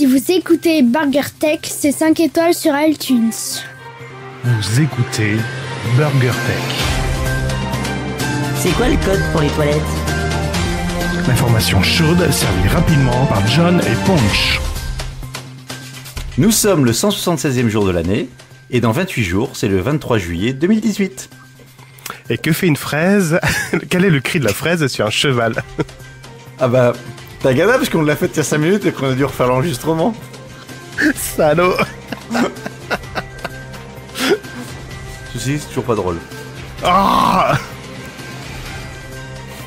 Si vous écoutez Burger Tech, c'est 5 étoiles sur iTunes. Vous écoutez Burger Tech. C'est quoi le code pour les toilettes L'information chaude servie rapidement par John et Punch. Nous sommes le 176e jour de l'année et dans 28 jours, c'est le 23 juillet 2018. Et que fait une fraise Quel est le cri de la fraise sur un cheval Ah bah T'as gagné parce qu'on l'a fait il y a 5 minutes et qu'on a dû refaire l'enregistrement. Salaud Ceci, c'est toujours pas drôle. Ah.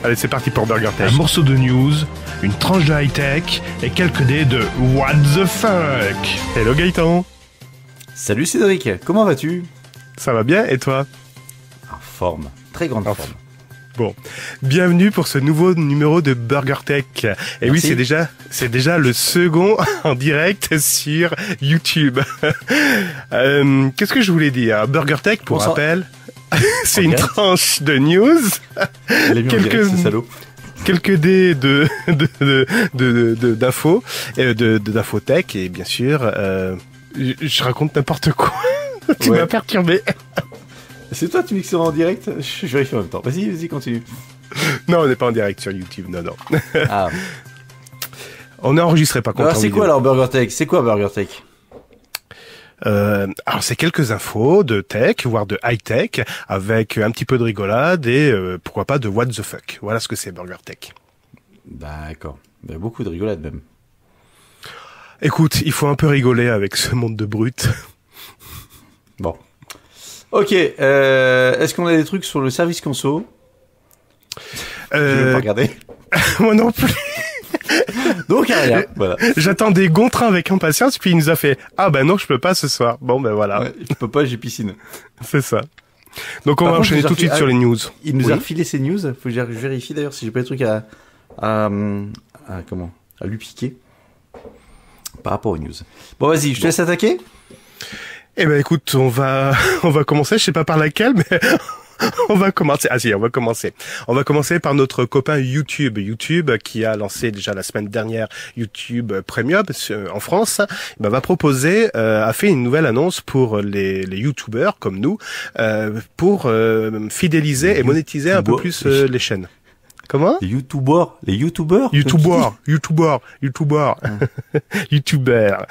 Allez, c'est parti pour Burger Test. Un morceau de news, une tranche de high-tech et quelques dés de What the fuck Hello Gaëtan Salut Cédric, comment vas-tu Ça va bien et toi En forme, très grande forme. Bon, bienvenue pour ce nouveau numéro de Burger Tech. Et oui, c'est déjà c'est déjà le second en direct sur YouTube. Euh, qu'est-ce que je voulais dire Burger Tech, pour rappel, c'est une tranche de news. Elle quelques quelques dés de de d'infos euh, de, de, d'info tech et bien sûr euh, je raconte n'importe quoi. tu m'as perturbé. C'est toi, tu mixeras en direct Je vérifie en même temps. Vas-y, vas-y, continue. non, on n'est pas en direct sur YouTube, non, non. Ah. on est enregistré, pas. contre. Alors, c'est quoi alors BurgerTech C'est quoi BurgerTech euh, alors c'est quelques infos de tech, voire de high tech, avec un petit peu de rigolade et euh, pourquoi pas de what the fuck. Voilà ce que c'est Burger Tech. D'accord. Beaucoup de rigolade même. Écoute, il faut un peu rigoler avec ce monde de brutes. Bon. Ok, euh, est-ce qu'on a des trucs sur le service conso euh... regarder. Moi non plus. Donc rien. Voilà. J'attendais Gontrain avec impatience, puis il nous a fait ah ben non je peux pas ce soir. Bon ben voilà. je peux pas, j'ai piscine. C'est ça. Donc on va enchaîner tout de suite sur les news. Ah, il nous a refilé ses news. Faut que je vérifie d'ailleurs si j'ai pas des trucs à, à, comment à lui piquer par rapport aux news. Bon vas-y, je te laisse attaquer. Eh ben écoute, on va on va commencer, je sais pas par laquelle, mais on va commencer. Ah si, on va commencer. On va commencer par notre copain YouTube. YouTube qui a lancé déjà la semaine dernière YouTube Premium euh, en France, bah, va proposer, euh, a fait une nouvelle annonce pour les, les YouTubeurs comme nous, euh, pour fidéliser et monétiser un peu plus les chaînes. Comment Les youtubeurs, les youtubeurs. Youtubeurs, youtubeurs, youtubeurs, ah.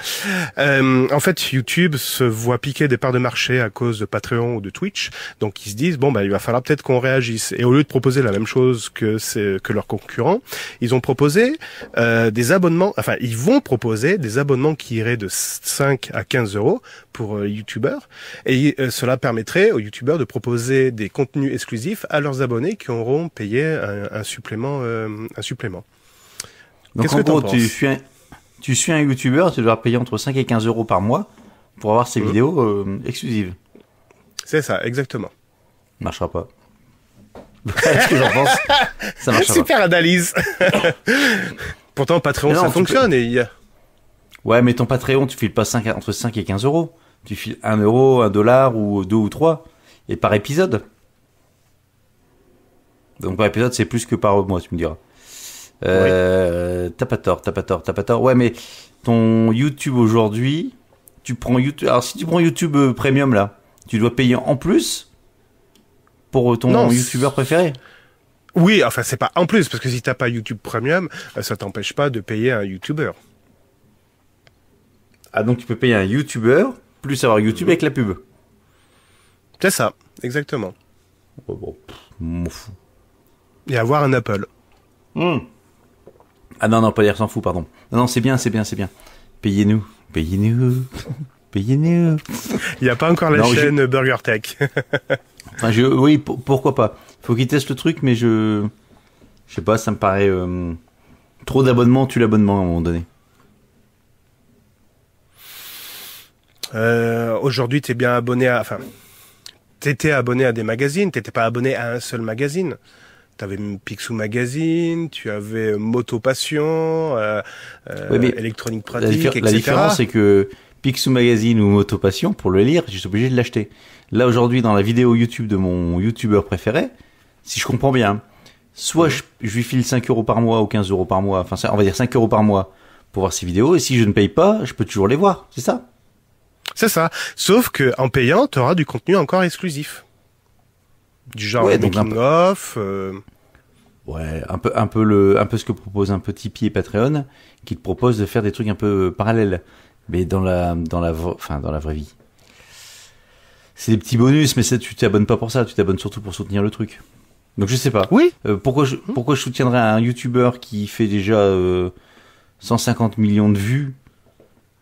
euh, en fait, YouTube se voit piquer des parts de marché à cause de Patreon ou de Twitch, donc ils se disent bon bah il va falloir peut-être qu'on réagisse. Et au lieu de proposer la même chose que c'est que leurs concurrents, ils ont proposé euh, des abonnements. Enfin, ils vont proposer des abonnements qui iraient de 5 à 15 euros pour euh, youtubeurs, et euh, cela permettrait aux youtubeurs de proposer des contenus exclusifs à leurs abonnés qui auront payé un supplément. Euh, un supplément. Donc en gros, tu suis un, tu suis un YouTuber, tu dois payer entre 5 et 15 euros par mois pour avoir ces mmh. vidéos euh, exclusives. C'est ça, exactement. Marchera pas. Qu'est-ce que j'en pense Super analyse. Pourtant, Patreon, ça fonctionne. Et y Ouais, mais ton Patreon, tu files pas 5, entre 5 et 15 euros. Tu files 1 euro, 1 dollar ou 2 ou 3. Et par épisode. Donc par épisode, c'est plus que par mois, tu me diras. Euh, t'as pas tort, t'as pas tort, t'as pas tort. Ouais, mais ton YouTube aujourd'hui, tu prends YouTube. Alors si tu prends YouTube euh, Premium là, tu dois payer en plus pour euh, ton youtubeur préféré. Oui, enfin c'est pas en plus parce que si t'as pas YouTube Premium, ça t'empêche pas de payer un youtubeur. Ah donc tu peux payer un youtubeur plus avoir YouTube avec la pub. C'est ça, exactement. Oh, bon, et avoir un Apple. Hmm. Ah non, non, pas dire s'en fout, pardon. Non, non, c'est bien, c'est bien, c'est bien. Payez-nous, payez-nous, payez-nous. Il n'y a pas encore la chaîne BurgerTech Burger Tech. enfin, Oui, pourquoi pas. Faut qu'ils testent le truc, mais je... Je sais pas, ça me paraît... Euh, trop d'abonnements tu l'abonnement à un moment donné. Euh, Aujourd'hui, t'es bien abonné à... Enfin, t'étais abonné à des magazines, t'étais pas abonné à un seul magazine tu avais Picsou Magazine, tu avais euh, Moto Passion, euh, Électronique euh, Pratique, la, etc. la différence, c'est que Picsou Magazine ou Moto Passion, pour le lire, je suis obligé de l'acheter. Là, aujourd'hui, dans la vidéo YouTube de mon YouTuber préféré, si je comprends bien, soit je, lui file 5 euros par mois ou 15 euros par mois, enfin on va dire 5 euros par mois pour voir ses vidéos, et si je ne paye pas, je peux toujours les voir, c'est ça C'est ça, sauf que en payant, tu auras du contenu encore exclusif du genre donc euh, Ouais, un peu, un peu le, un peu ce que propose un petit pied Patreon, qui te propose de faire des trucs un peu euh, parallèles, mais dans la, dans la, enfin, dans la vraie vie. C'est des petits bonus, mais ça, tu t'abonnes pas pour ça, tu t'abonnes surtout pour soutenir le truc. Donc je sais pas. Oui. Euh, pourquoi je, hmm. pourquoi je soutiendrais un youtubeur qui fait déjà 150 millions de vues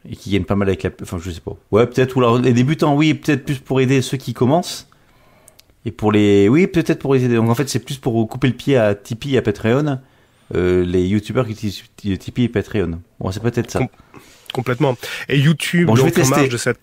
et qui gagne pas mal avec la, enfin je sais pas. Ouais, peut-être ou les débutants, oui, peut-être plus pour aider ceux qui commencent et pour les, oui, peut-être pour les aider. Donc en fait, c'est plus pour couper le pied à Tipeee et à Patreon, euh, les youtubeurs qui utilisent Tipeee et Patreon. Bon, c'est peut-être ça. complètement. Et YouTube, donc, je vais de cette...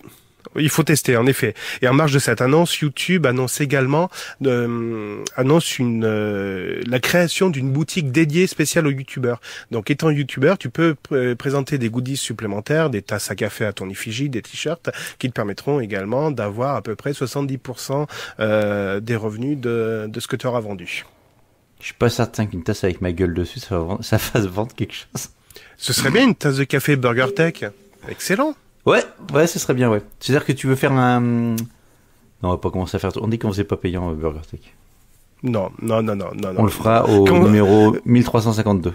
Il faut tester, en effet. Et en marge de cette annonce, YouTube annonce également euh, annonce euh, la création d'une boutique dédiée spéciale aux youtubeurs. Donc, étant youtubeur, tu peux euh, présenter des goodies supplémentaires, des tasses à café à ton effigie, des t-shirts, qui te permettront également d'avoir à peu près 70% euh, des revenus de, de ce que tu auras vendu. Je suis pas certain qu'une tasse avec ma gueule dessus, ça, ça fasse vendre quelque chose. Ce serait bien une tasse de café Burger Tech. Excellent. Ouais, ouais, ce serait bien, ouais. C'est-à-dire que tu veux faire un. Non, on va pas commencer à faire. On dit qu'on faisait pas payant euh, Burger Tech. Non, non, non, non, non. On le fera au numéro 1352.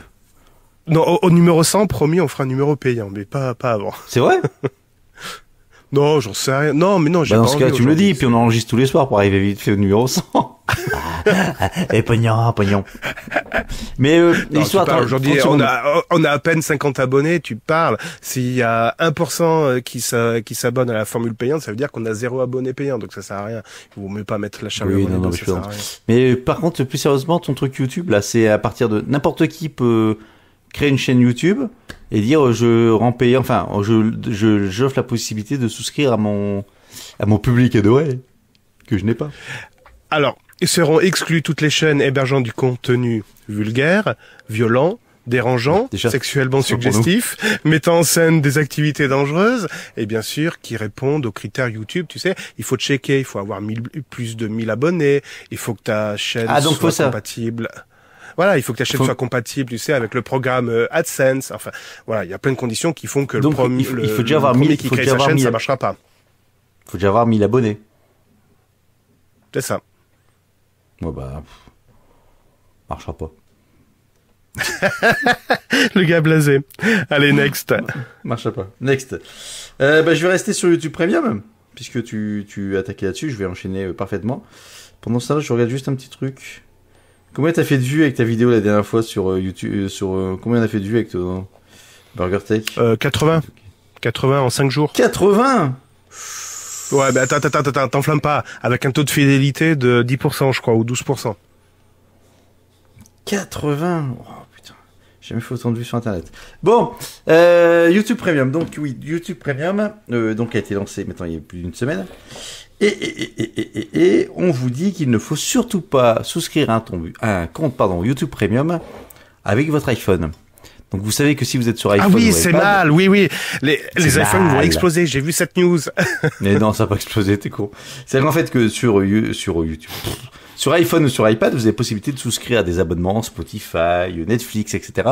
Non, au, numéro 100, promis, on fera un numéro payant, mais pas avant. C'est vrai Non, j'en sais rien. Non, mais non, j'ai bah pas Dans ce cas, tu me le dis, puis on enregistre tous les soirs pour arriver vite fait au numéro 100. Et eh, pognon, hein, pognon. Mais euh, l'histoire... Aujourd'hui, on a, on a à peine 50 abonnés, tu parles. S'il y a 1% euh, qui s'abonne à la formule payante, ça veut dire qu'on a zéro abonné payant, donc ça sert à rien. Il vaut mieux pas mettre la charge oui, non, non, Mais euh, par contre, plus sérieusement, ton truc YouTube, là, c'est à partir de... N'importe qui peut créer une chaîne YouTube et dire euh, je rends payant, enfin, euh, je j'offre la possibilité de souscrire à mon à mon public adoré que je n'ai pas. Alors, seront exclues toutes les chaînes hébergeant du contenu vulgaire, violent, dérangeant, sexuellement suggestif, mettant en scène des activités dangereuses, et bien sûr qui répondent aux critères YouTube, tu sais, il faut checker, il faut avoir plus de 1000 abonnés, il faut que ta chaîne ah, soit compatible. Voilà, il faut que ta chaîne soit compatible, tu sais, avec le programme euh, AdSense. Enfin, voilà, il y a plein de conditions qui font que le, programme il faut, déjà avoir mille, qui crée sa chaîne, ça marchera pas. Il faut déjà avoir 1000 abonnés. C'est ça. Ouais bah, marchera pas. le gars blasé. Allez, next. Marche pas. Next. Euh, bah, je vais rester sur YouTube Premium, puisque tu, tu attaquais là-dessus, je vais enchaîner euh, parfaitement. Pendant ça, je regarde juste un petit truc. Combien t'as fait de vues avec ta vidéo la dernière fois sur euh, YouTube euh, sur euh, Combien t'as fait de vues avec ton Burger Tech 80. 80 en 5 jours. 80 Ouais, mais attends, attends, attends, t'enflamme pas. Avec un taux de fidélité de 10%, je crois, ou 12%. 80 oh, putain. J'ai jamais fait autant de vues sur Internet. Bon, YouTube Premium. Donc, oui, YouTube Premium, euh, donc a été lancé maintenant il y a plus d'une semaine. Et, on vous dit qu'il ne faut surtout pas souscrire à un, compte pardon, YouTube Premium avec votre iPhone. Donc vous savez que si vous êtes sur ah iPhone, ah oui, c'est mal, oui oui, les, iPhones vont exploser. J'ai vu cette news. Mais non, ça va pas exploser, t'es con. C'est en fait que sur euh, sur euh, YouTube, sur iPhone ou sur iPad, vous avez possibilité de souscrire à des abonnements Spotify, Netflix, etc.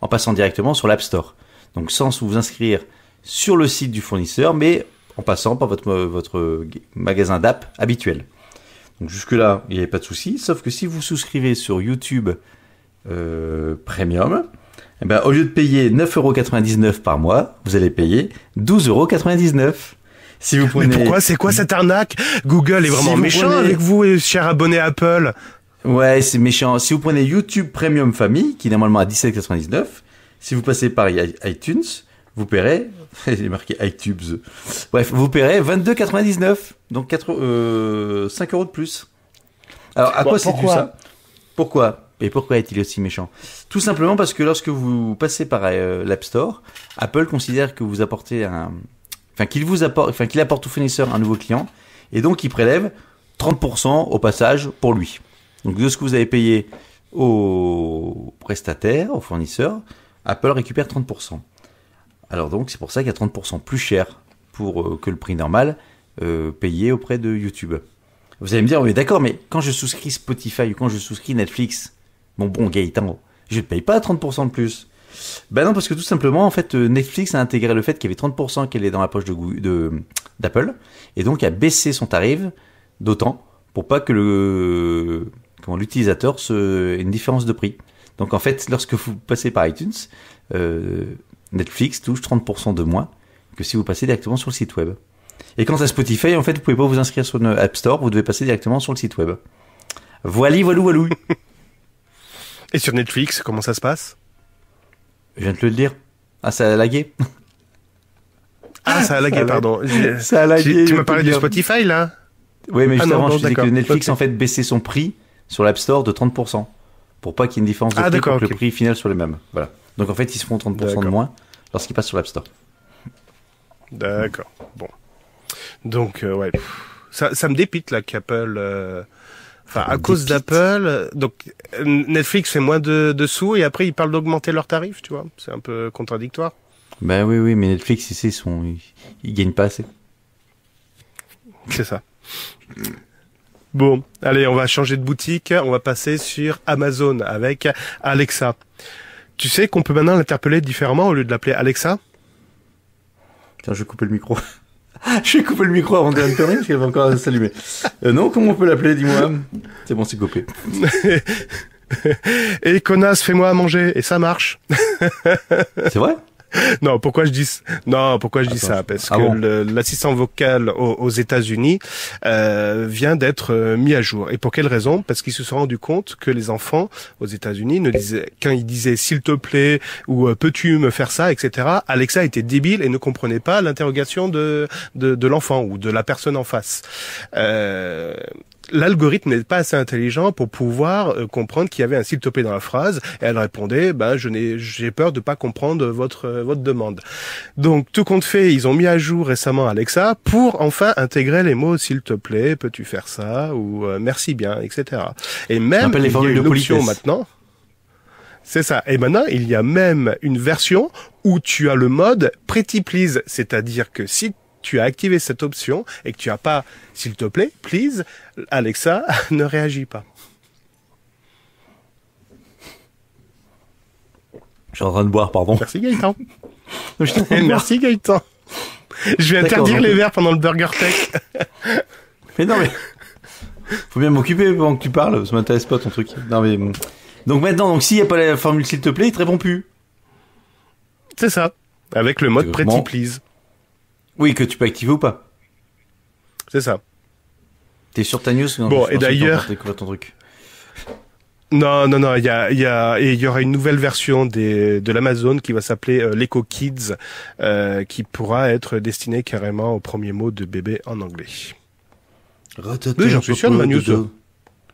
En passant directement sur l'App Store. Donc sans vous inscrire sur le site du fournisseur, mais en passant par euh, votre, magasin d'app habituel. Donc jusque-là, il n'y avait pas de souci, sauf que si vous souscrivez sur YouTube euh, Premium, eh ben, au lieu de payer 9,99€ par mois, vous allez payer 12,99€. Si vous prenez... Mais pourquoi C'est quoi cette arnaque Google est vraiment méchant avec vous, cher abonné Apple. Ouais, c'est méchant. Si vous prenez YouTube Premium Famille, qui est normalement à 17,99€, si vous passez par iTunes, vous paierez est marqué iTubes. Bref, vous paierez 22,99. Donc 5 euh, euros de plus. Alors, à quoi c'est tout ça Pourquoi et pourquoi est-il aussi méchant Tout simplement parce que lorsque vous passez par euh, l'App Store, Apple considère que vous apportez un, enfin qu'il vous apporte, enfin qu'il apporte au fournisseur un nouveau client, et donc il prélève 30% au passage pour lui. Donc de ce que vous avez payé au prestataire, au fournisseur, Apple récupère 30%. Alors donc c'est pour ça qu'il y a 30% plus cher pour, euh, que le prix normal euh, payé auprès de YouTube. Vous allez me dire, oui d'accord, mais quand je souscris Spotify ou quand je souscris Netflix, mon bon Gaëtan, je ne paye pas 30% de plus. Ben non, parce que tout simplement, en fait, euh, Netflix a intégré le fait qu'il y avait 30% qu'elle est dans la poche d'Apple, de, d'Apple et donc a baissé son tarif d'autant pour pas que le l'utilisateur se ait une différence de prix. Donc en fait, lorsque vous passez par iTunes, Netflix touche 30% de moins que si vous passez directement sur le site web. Et quant à Spotify, en fait, vous pouvez pas vous inscrire sur une App Store, vous devez passer directement sur le site web. Voilà, voilou, voilou. Et sur Netflix, comment ça se passe Je viens de te le dire. Ah, ça a lagué. Ah, ça a lagué, ah pardon. Ça a lagué. Tu me parlé de Spotify, là Oui, mais ah juste je disais que Netflix, en fait, baissait son prix sur l'App Store de 30%. Pour pas qu'il y ait une différence de ah, prix, le prix final soit le même. Voilà. Donc en fait, ils se font 30% de moins lorsqu'ils passent sur l'App Store. D'accord. Bon. Donc, euh, ouais. Ça, ça me dépite, là, qu'Apple. Euh, enfin, à cause d'Apple, euh, donc Netflix fait moins de, sous et après ils parlent d'augmenter leurs tarifs, tu vois. C'est un peu contradictoire. Ben oui, oui, mais Netflix ici, ils, sont, ils, ils gagnent pas assez. C'est ça. Bon, allez, on va changer de boutique. On va passer sur Amazon avec Alexa. Tu sais qu'on peut maintenant l'interpeller différemment au lieu de l'appeler Alexa Tiens, je vais couper le micro. je vais couper le micro avant de parce qu'elle va encore s'allumer. Euh, non, comment on peut l'appeler, dis-moi C'est bon, c'est coupé. Et connasse, fais-moi manger. Et ça marche. c'est vrai non, pourquoi je dis non, pourquoi je dis ça Parce ah que l'assistant vocal aux, États-Unis euh, vient d'être euh, mis à jour. Et pour quelle raison Parce qu'ils se sont rendus compte que les enfants aux États-Unis ne disaient quand ils disaient s'il te plaît ou euh, peux-tu me faire ça, etc. Alexa était débile et ne comprenait pas l'interrogation de de, de l'enfant ou de la personne en face. Euh, l'algorithme n'est pas assez intelligent pour pouvoir euh, comprendre qu'il y avait un s'il te plaît dans la phrase. Et elle répondait, ben je n'ai, j'ai peur de pas comprendre votre euh, votre demande. Donc tout compte fait, ils ont mis à jour récemment Alexa pour enfin intégrer les mots s'il te plaît, peux-tu faire ça ou euh, merci bien, etc. Et même il y a une option maintenant. C'est ça. Et maintenant, il y a même une version où tu as le mode pretty please, c'est-à-dire que si tu as activé cette option et que tu n'as pas, s'il te plaît, please, Alexa ne réagit pas. Je suis en train de boire, pardon. Merci Gaëtan. Merci Gaëtan. Je vais interdire les verres pendant le Burger Tech. mais non, mais. Faut bien m'occuper pendant que tu parles, ça m'intéresse pas ton truc. Non, mais. Donc maintenant, donc, s'il n'y a pas la formule s'il te plaît, il te répond plus. C'est ça. Avec le mode Pretty Please. Oui, que tu peux activer ou pas. C'est ça. T'es sur ta news Bon, et d'ailleurs. ton truc non, non, non. Il y a, il y a, et il y aura une nouvelle version des, de l'Amazon qui va s'appeler euh, l'Echo Kids, euh, qui pourra être destinée carrément au premier mot de bébé en anglais. Oui, j'en suis sûr de ma news.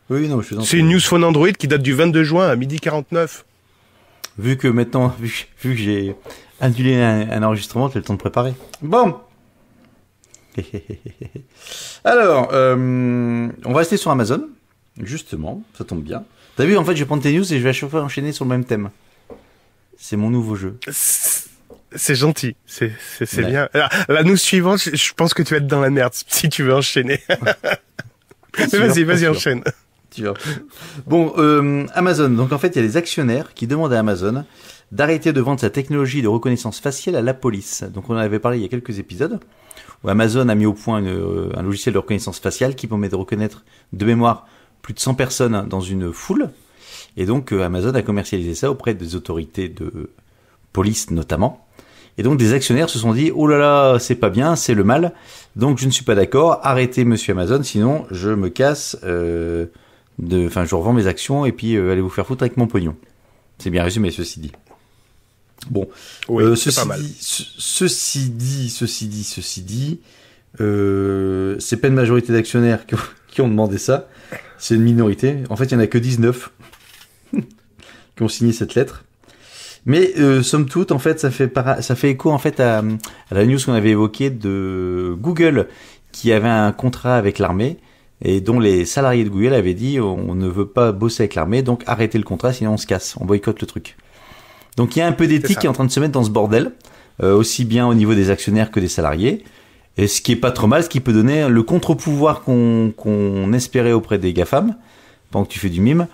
Oui, non, je suis C'est une news phone Android qui date du 22 juin à midi 49. Vu que maintenant, vu, que j'ai annulé un, un enregistrement, j'ai le temps de préparer. Bon. Alors, euh, on va rester sur Amazon. Justement, ça tombe bien. T'as vu, en fait, je vais prendre tes news et je vais à enchaîner sur le même thème. C'est mon nouveau jeu. C'est gentil, c'est bien. la news suivante, je, pense que tu vas être dans la merde si tu veux enchaîner. vas-y, vas-y, enchaîne. Bon, euh, Amazon. Donc en fait, il y a des actionnaires qui demandent à Amazon d'arrêter de vendre sa technologie de reconnaissance faciale à la police. Donc on en avait parlé il y a quelques épisodes. Amazon a mis au point euh, un logiciel de reconnaissance faciale qui permet de reconnaître de mémoire plus de 100 personnes dans une foule. Et donc euh, Amazon a commercialisé ça auprès des autorités de police notamment. Et donc des actionnaires se sont dit oh là là c'est pas bien c'est le mal donc je ne suis pas d'accord arrêtez Monsieur Amazon sinon je me casse euh, de enfin je revends mes actions et puis allez vous faire foutre avec mon pognon c'est bien résumé ceci dit Bon, euh, ceci, Dit, ceci dit, ceci dit, ceci dit, euh, c'est pas une majorité d'actionnaires qui, ont demandé ça, c'est une minorité. En fait, il n'y en a que 19 qui ont signé cette lettre. Mais euh, somme toute, en fait, ça fait ça fait écho en fait à, à la news qu'on avait évoquée de Google qui avait un contrat avec l'armée et dont les salariés de Google avaient dit on ne veut pas bosser avec l'armée, donc arrêtez le contrat sinon on se casse, on boycotte le truc. Donc il y a un peu d'éthique qui est en train de se mettre dans ce bordel, euh, aussi bien au niveau des actionnaires que des salariés. Et ce qui est pas trop mal, ce qui peut donner le contre-pouvoir qu'on espérait auprès des GAFAM, pendant que tu fais du mime,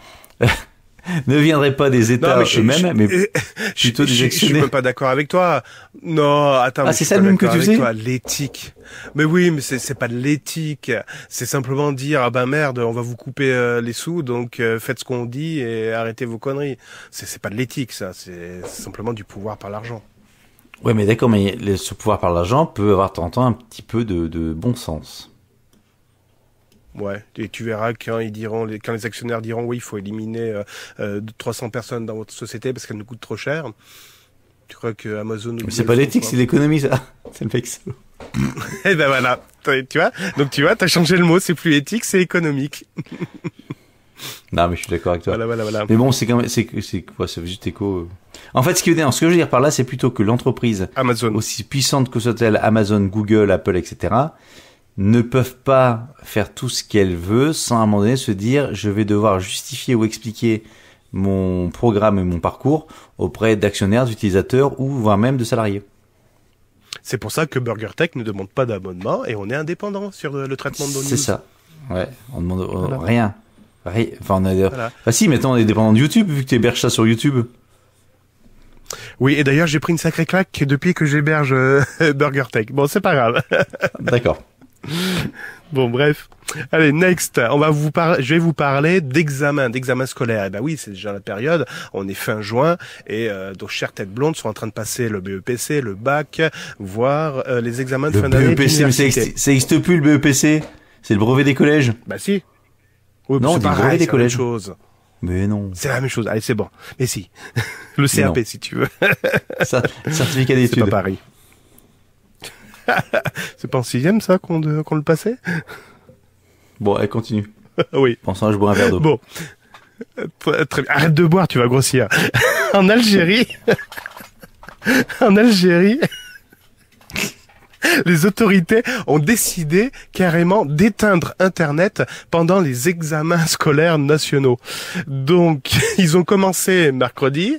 ne viendrait pas des États eux-mêmes, mais, je, suis plutôt je, suis même pas d'accord avec toi. Non, attends. Ah, c'est ça le même que tu faisais L'éthique. Mais oui, mais c'est pas de l'éthique. C'est simplement dire ah ben merde, on va vous couper euh, les sous, donc euh, faites ce qu'on dit et arrêtez vos conneries. C'est pas de l'éthique, ça. C'est simplement du pouvoir par l'argent. Ouais, mais d'accord, mais ce pouvoir par l'argent peut avoir tantôt un petit peu de, de bon sens. Ouais, et tu verras quand ils diront, quand les actionnaires diront oui, il faut éliminer 300 euh, euh, personnes dans votre société parce qu'elle nous coûte trop cher. Tu crois que Amazon Mais C'est pas l'éthique, c'est l'économie, ça. Ça me fait que et ben voilà, tu vois. Donc tu vois, t'as changé le mot. C'est plus éthique, c'est économique. non, mais je suis d'accord avec toi. Voilà, voilà, voilà. Mais bon, c'est quand même, c'est quoi juste écho. En fait, ce que, ce que je veux dire par là, c'est plutôt que l'entreprise Amazon, aussi puissante que soit-elle, Amazon, Google, Apple, etc ne peuvent pas faire tout ce qu'elle veut sans à un moment donné se dire je vais devoir justifier ou expliquer mon programme et mon parcours auprès d'actionnaires, d'utilisateurs ou voire même de salariés. C'est pour ça que BurgerTech ne demande pas d'abonnement et on est indépendant sur euh, le, traitement de données. C'est ça. Ouais, on demande euh, rien. rien. Enfin, on a... ah, si, maintenant on est dépendant de YouTube vu que tu héberges ça sur YouTube. Oui, et d'ailleurs j'ai pris une sacrée claque depuis que j'héberge BurgerTech. Burger Bon, c'est pas grave. D'accord bon, bref. Allez, next. On va vous parler, je vais vous parler d'examen, d'examen scolaire. Eh ben oui, c'est déjà la période. On est fin juin et euh, nos chères têtes blondes sont en train de passer le BEPC, le bac, Voir euh, les examens de fin d'année. Le BEPC, mais ça plus le BEPC. C'est le brevet des collèges. Bah si. non, c'est brevet des collèges. La chose. Mais non. C'est la même chose. Allez, c'est bon. Mais si. le CAP, si tu veux. ça, certificat d'études. C'est pas Paris. c'est pas en sixième ça qu'on le passait Bon, elle continue. oui. Pensant, je bois un verre d'eau. Bon. Euh, Arrête de boire, tu vas grossir. en Algérie, en Algérie, les autorités ont décidé carrément d'éteindre Internet pendant les examens scolaires nationaux. Donc, ils ont commencé mercredi,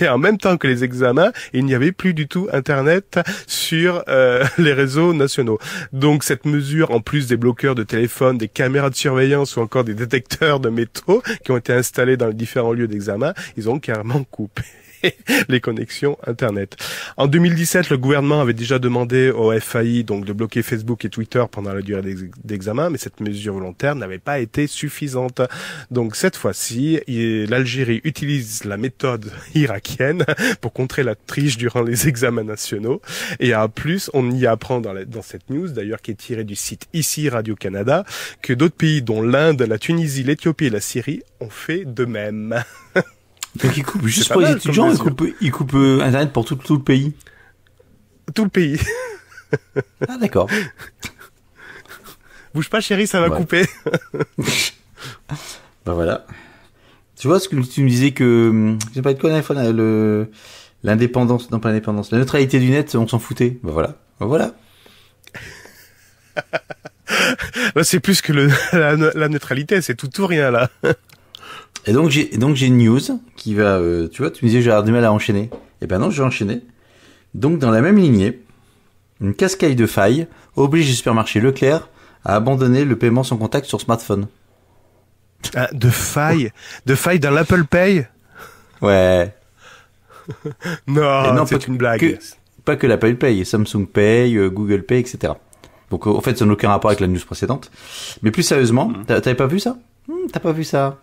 et en même temps que les examens, il n'y avait plus du tout Internet sur euh, les réseaux nationaux. Donc, cette mesure, en plus des bloqueurs de téléphone, des caméras de surveillance ou encore des détecteurs de métaux qui ont été installés dans les différents lieux d'examen, ils ont carrément coupé les connexions Internet. En 2017, le gouvernement avait déjà demandé au FAI donc de bloquer Facebook et Twitter pendant la durée d'examen, mais cette mesure volontaire n'avait pas été suffisante. Donc cette fois-ci, l'Algérie utilise la méthode irakienne pour contrer la triche durant les examens nationaux. Et à plus, on y apprend dans, dans cette news, d'ailleurs qui est tirée du site ici Radio-Canada, que d'autres pays dont l'Inde, la Tunisie, l'Éthiopie et la Syrie ont fait de même. Donc ils coupe juste pour les étudiants, il coupe euh, Internet pour tout, le pays. Tout le pays. ah d'accord. Bouge pas chérie, ça va couper. Bah voilà. Tu vois ce que tu me disais que hum, j'ai pas de quoi l'iPhone le l'indépendance non pas l'indépendance la neutralité du net on s'en foutait. Ben, ben, bah voilà. voilà. c'est plus que la, la neutralité, c'est tout ou rien là. Et donc j'ai donc j'ai une news qui va, euh, tu vois, tu me disais j'ai du mal à enchaîner. Et eh ben non, je vais enchaîner. Donc dans la même lignée, une cascade de failles oblige le supermarché Leclerc à abandonner le paiement sans contact sur smartphone. Ah, de failles, de failles dans l'Apple Pay. Ouais. non, non c'est une blague. pas que l'Apple Pay, Samsung Pay, euh, Google Pay, etc. Donc euh, en fait, ça n'a aucun rapport avec la news précédente. Mais plus sérieusement, mhm. t'avais pas vu ça hmm, T'as pas vu ça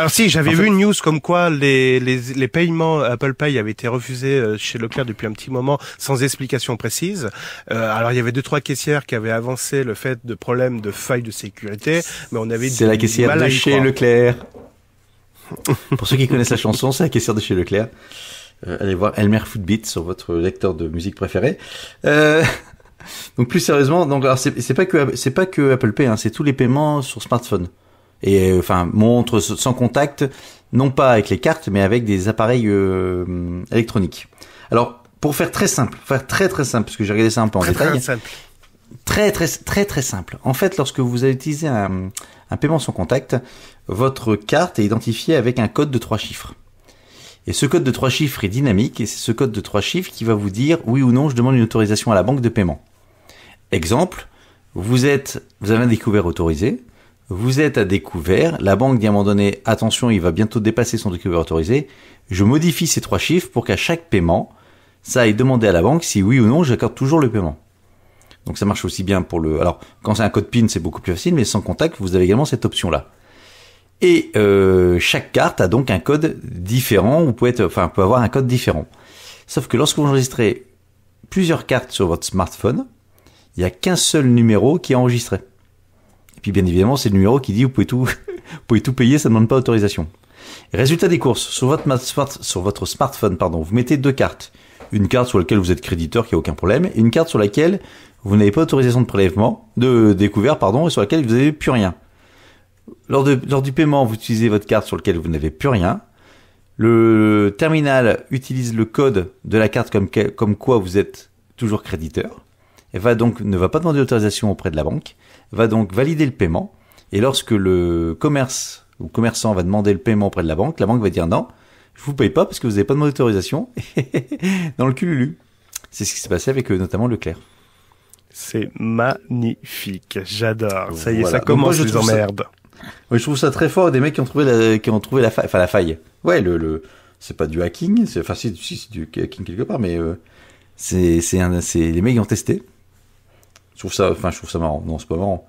alors si, j'avais vu une news comme quoi les, les, les, paiements euh, Apple Pay avaient été refusés euh, chez Leclerc depuis un petit moment sans explication précise. Euh, alors il y avait deux trois caissières qui avaient avancé le fait de problèmes de failles de sécurité, mais on avait C'est la caissière de chez Leclerc. Pour ceux qui connaissent la chanson, c'est la caissière de chez Leclerc. allez voir Elmer Footbeat sur votre lecteur de musique préféré. Donc plus sérieusement, donc c'est pas que c'est pas que Apple Pay, hein, c'est tous les paiements sur smartphone et euh, enfin montre sans contact, non pas avec les cartes, mais avec des appareils euh, hum, électroniques. Alors pour faire très simple, faire très très simple, parce que j'ai regardé ça un peu en détail. Très Très très très simple. En fait, lorsque vous allez utiliser un, un paiement sans contact, votre carte est identifiée avec un code de trois chiffres. Et ce code de trois chiffres est dynamique et c'est ce code de trois chiffres qui va vous dire oui ou non je demande une autorisation à la banque de paiement. Exemple, vous êtes, vous avez un découvert autorisé, vous êtes à découvert, la banque dit à un moment donné, attention, il va bientôt dépasser son découvert autorisé, je modifie ces trois chiffres pour qu'à chaque paiement, ça aille demander à la banque si oui ou non j'accorde toujours le paiement. Donc ça marche aussi bien pour le... Alors, quand c'est un code PIN, c'est beaucoup plus facile, mais sans contact, vous avez également cette option-là. Et euh, chaque carte a donc un code différent, ou peut être, enfin, peut avoir un code différent. Sauf que lorsque vous enregistrez plusieurs cartes sur votre smartphone, il n'y a qu'un seul numéro qui est enregistré. Et puis bien évidemment, c'est le numéro qui dit vous pouvez tout, vous pouvez tout payer, ça ne demande pas autorisation. Résultat des courses, sur votre, sur votre smartphone, pardon, vous mettez deux cartes. Une carte sur laquelle vous êtes créditeur, qui a aucun problème, et une carte sur laquelle vous n'avez pas autorisation de prélèvement, de découvert, pardon, et sur laquelle vous n'avez plus rien. Lors, de, lors du paiement, vous utilisez votre carte sur laquelle vous n'avez plus rien. Le terminal utilise le code de la carte comme, comme quoi vous êtes toujours créditeur. Et va donc, ne va pas demander d'autorisation auprès de la banque va donc valider le paiement. Et lorsque le commerce ou commerçant va demander le paiement auprès de la banque, la banque va dire non, je vous paye pas parce que vous n'avez pas de d'autorisation dans le cululu. C'est ce qui s'est passé avec euh, notamment Leclerc. C'est magnifique, j'adore. Ça y est, ça commence je les Oui, je trouve ça très fort des mecs qui ont trouvé la, qui ont trouvé la, la faille. Ouais, le, c'est pas du hacking, c'est enfin si, c'est du hacking quelque part, mais euh, c'est c'est un... c'est les mecs qui ont testé je trouve ça, enfin, je trouve ça marrant. Non, c'est pas marrant.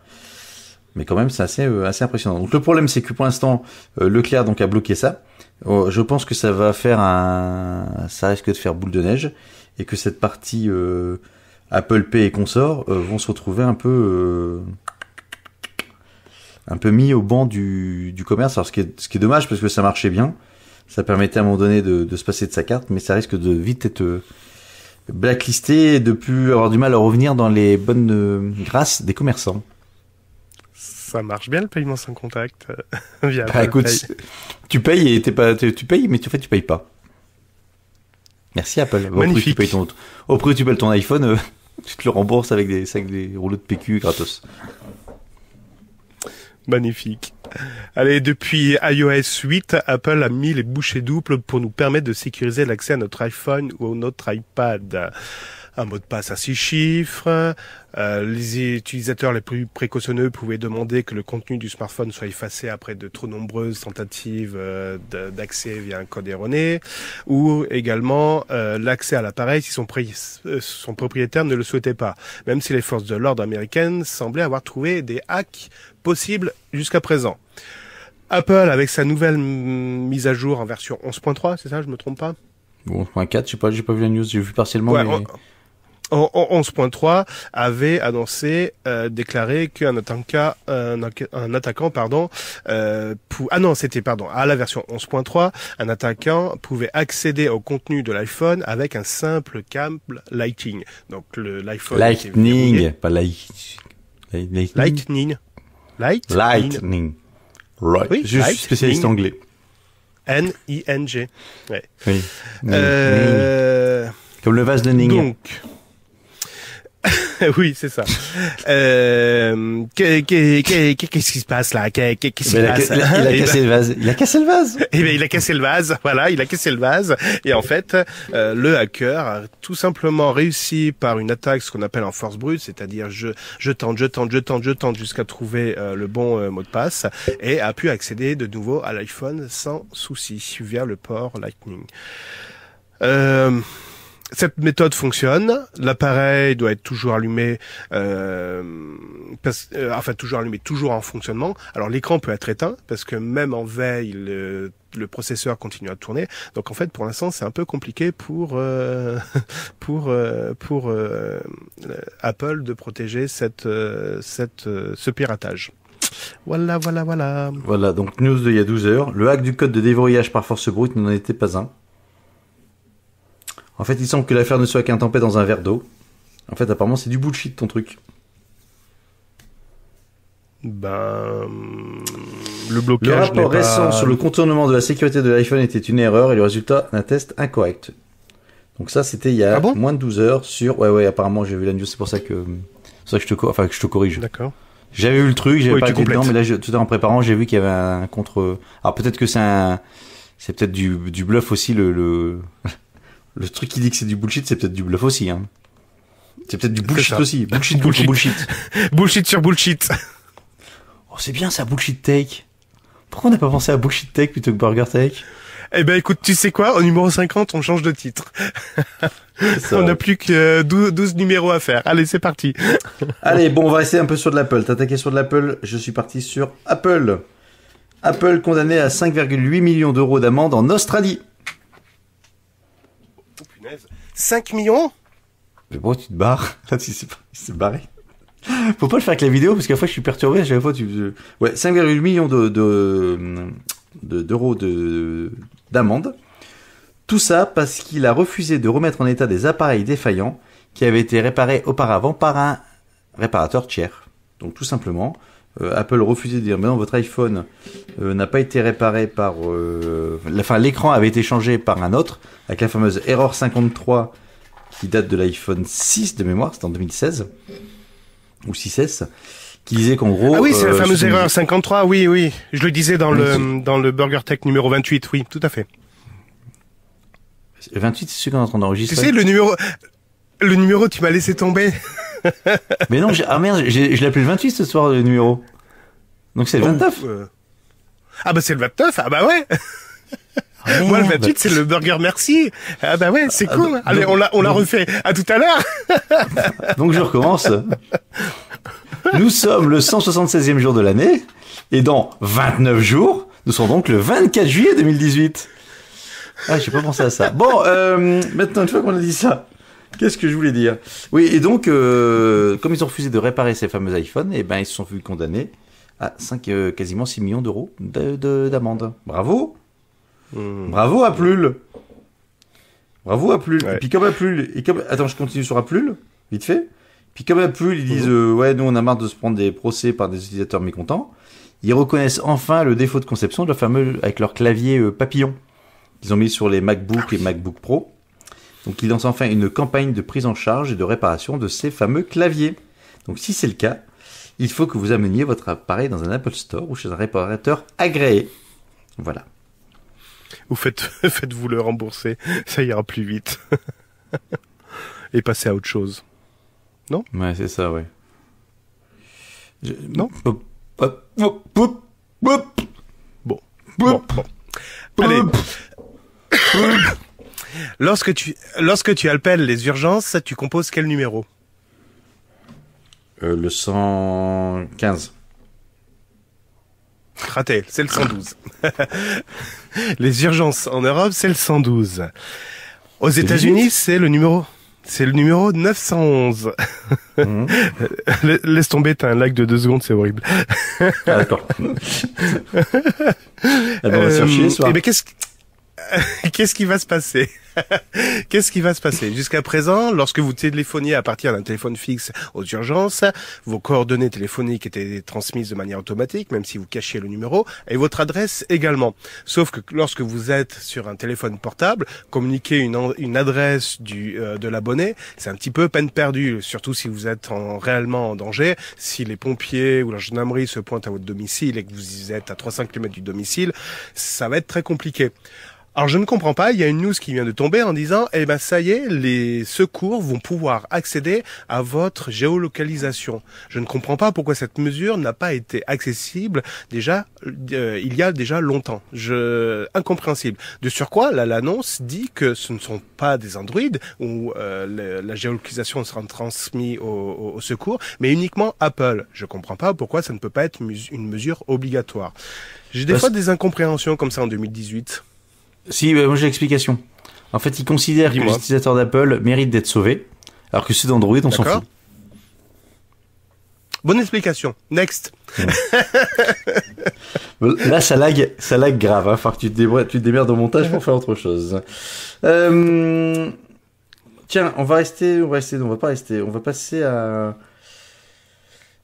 Mais quand même, c'est assez, euh, assez impressionnant. Donc le problème, c'est que pour l'instant, euh, Leclerc donc a bloqué ça. Euh, je pense que ça va faire un, ça risque de faire boule de neige et que cette partie Apple Pay et consorts vont se retrouver un peu, un peu mis au banc du, du commerce. Alors ce qui, est, ce qui est dommage parce que ça marchait bien, ça permettait à un moment donné de, de se passer de sa carte, mais ça risque de vite être blacklisté et de plus avoir du mal à revenir dans les bonnes euh, grâces des commerçants. Ça marche bien le paiement sans contact euh, via bah, Tu payes et pas, tu payes, mais tu en fait tu payes pas. Merci Apple. Au prix, tu ton, au prix où tu payes ton iPhone, euh, tu te le rembourses avec des, avec des rouleaux de PQ gratos. Magnifique. Allez, depuis iOS 8, Apple a mis les bouchées doubles pour nous permettre de sécuriser l'accès à notre iPhone ou à notre iPad. Un mot de passe à six chiffres. Euh, les utilisateurs les plus précautionneux pouvaient demander que le contenu du smartphone soit effacé après de trop nombreuses tentatives euh, d'accès via un code erroné, ou également euh, l'accès à l'appareil si son, son propriétaire ne le souhaitait pas, même si les forces de l'ordre américaines semblaient avoir trouvé des hacks possible jusqu'à présent. Apple avec sa nouvelle mise à jour en version 11.3, c'est ça, je me trompe pas bon 11.4, je pas, j'ai pas vu la news, j'ai vu partiellement. en, 11.3 avait annoncé, euh, déclaré qu'un attaquant, un, un, attaquant, pardon, euh, ah non, c'était pardon, à la version 11.3, un attaquant pouvait accéder au contenu de l'iPhone avec un simple câble Lightning. Donc l'iPhone Lightning, pas Lightning. Lightning. Light Lightning. Right. Oui, je suis spécialiste anglais. N-I-N-G. Ouais. Oui. Euh... Comme le vase de Ning. Donc. oui, c'est ça. Euh, Qu'est-ce qui se passe là Qu'est-ce qui ben, se passe Il a eh cassé ben le vase. Il a cassé le vase. Eh ben, il a cassé le vase. Voilà, il a cassé le vase. Et en fait, euh, le hacker a tout simplement réussi par une attaque, ce qu'on appelle en force brute, c'est-à-dire je, je tente, je tente, je tente, je tente jusqu'à trouver euh, le bon euh, mot de passe, et a pu accéder de nouveau à l'iPhone sans souci via le port Lightning. Euh, cette méthode fonctionne. L'appareil doit être toujours allumé, euh, euh, enfin toujours allumé, toujours en fonctionnement. Alors l'écran peut être éteint parce que même en veille, le, processeur continue à tourner. Donc en fait, pour l'instant, c'est un peu compliqué pour euh, pour pour Apple de protéger cette cette ce piratage. Voilà, voilà, voilà. Voilà, donc news il y a 12 heures. Le hack du code de déverrouillage par force brute n'en était pas un. En fait, il semble que l'affaire ne soit qu'un tempête dans un verre d'eau. En fait, apparemment, c'est du bullshit ton truc. Ben, le blocage. Le rapport récent sur le contournement de la sécurité de l'iPhone était une erreur et le résultat d'un test incorrect. Donc ça, c'était il y a ah moins de 12 heures sur. Ouais, ouais. Apparemment, j'ai vu la news. C'est pour ça que, c'est ça que je te, enfin, que je te corrige. D'accord. J'avais eu le truc, j'avais pas été dedans, mais là, je... tout à l'heure en préparant, j'ai vu qu'il y avait un contre. Alors peut-être que c'est un, c'est peut-être du, bluff aussi le... Le truc qui dit que c'est du bullshit, c'est peut-être du bluff aussi. Hein. C'est peut-être du bullshit aussi. Bullshit, sur bullshit. bullshit sur bullshit. Oh, c'est bien ça, bullshit take. Pourquoi on n'a pas pensé à bullshit tech plutôt que burger tech Eh ben écoute, tu sais quoi Au numéro 50, on change de titre. on n'a plus que 12, euh, numéros à faire. Allez, c'est parti. Allez, bon, on va essayer un peu sur de l'Apple. T'attaquais sur de l'Apple, je suis parti sur Apple. Apple condamné à 5,8 millions d'euros d'amende en Australie. 5 millions Mais bon, tu te barres. Là, s'est barré. Faut pas le faire avec la vidéo, parce qu'à fois, je suis perturbé. À chaque fois, tu. Euh, ouais, 5,8 millions d'euros de, d'euros de, d'amende. Tout ça parce qu'il a refusé de remettre en état des appareils défaillants qui avaient été réparés auparavant par un réparateur tiers. Donc tout simplement, euh, Apple refusait de dire mais non votre iPhone euh, n'a pas été réparé par euh, enfin l'écran avait été changé par un autre avec la fameuse erreur 53 qui date de l'iPhone 6 de mémoire c'était en 2016 ou 6S qui disait qu'en gros ah oui c'est la fameuse erreur 53 oui oui je le disais dans le dans le Burger Tech numéro 28 oui tout à fait 28 c'est celui qu'on est en tu sais le numéro le numéro tu m'as laissé tomber mais non, ah merde, je le 28 ce soir, le numéro. Donc c'est le 29. Euh, ah bah c'est le 29, ah bah ouais ah, Moi, le 28, c'est le burger merci. Ah bah ouais, c'est ah, cool. Allez, on l'a, on refait. À tout à l'heure. Donc je recommence. Nous sommes le 176e jour de l'année et dans 29 jours, nous serons donc le 24 juillet 2018. Ah, j'ai pas pensé à ça. Bon, euh, maintenant une fois qu'on a dit ça, Qu'est-ce que je voulais dire Oui, et donc, euh, comme ils ont refusé de réparer ces fameux iPhones, eh ben, ils se sont vus condamnés à 5, euh, quasiment 6 millions d'euros d'amende. Bravo hmm. Bravo à Bravo à Et puis comme à et comme... attends, je continue sur Apple, vite fait. Puis comme à ils disent, euh, ouais, nous on a marre de se prendre des procès par des utilisateurs mécontents. Ils reconnaissent enfin le défaut de conception de la fameux avec leur clavier papillon. Ils ont mis sur les MacBook et ah MacBook Pro. Donc il lance enfin une campagne de prise en charge et de réparation de ces fameux claviers. Donc si c'est le cas, il faut que vous ameniez votre appareil dans un Apple Store ou chez un réparateur agréé. Voilà. Ou faites, faites-vous le rembourser, ça ira plus vite. et passer à autre chose. Non Ouais, c'est ça, ouais. Non Bon. bon. bon. Allez. Lorsque tu, lorsque tu appelles les urgences, tu composes quel numéro euh, Le 115. Raté, c'est le 112. les urgences en Europe, c'est le 112. Aux États-Unis, c'est le numéro c'est le numéro 911. Mhm. Laisse tomber, t'as un lag de deux secondes, c'est horrible. Ah, d'accord. Elle ah, va soir. Euh, eh ben, qu'est-ce qu'est-ce qui va se passer Qu'est-ce qui va se passer Jusqu'à présent, lorsque vous téléphoniez à partir d'un téléphone fixe aux urgences, vos coordonnées téléphoniques étaient transmises de manière automatique, même si vous cachiez le numéro, et votre adresse également. Sauf que lorsque vous êtes sur un téléphone portable, communiquer une, adresse du, euh, de l'abonné, c'est un petit peu peine perdue, surtout si vous êtes réellement en danger. Si les pompiers ou la gendarmerie se pointent à votre domicile et que vous êtes à 300 km du domicile, ça va être très compliqué. Alors je ne comprends pas, il y a une news qui vient de tomber en disant eh ben ça y est, les secours vont pouvoir accéder à votre géolocalisation. Je ne comprends pas pourquoi cette mesure n'a pas été accessible déjà euh, il y a déjà longtemps. Je incompréhensible. De surcroît, là l'annonce dit que ce ne sont pas des Android où euh, la géolocalisation sera transmise au, secours, mais uniquement Apple. Je ne comprends pas pourquoi ça ne peut pas être une mesure obligatoire. J'ai des fois des incompréhensions comme ça en 2018. Si, bah, moi j'ai l'explication. En fait, ils considèrent que les utilisateurs d'Apple méritent d'être sauvés, alors que ceux d'Android, on s'en fout. Bonne explication. Next. Là, ça lag, ça grave. Hein. Faut que tu te, démerdes, tu au montage pour faire autre chose. Euh, tiens, on va rester, on va rester, on va pas rester, on va passer à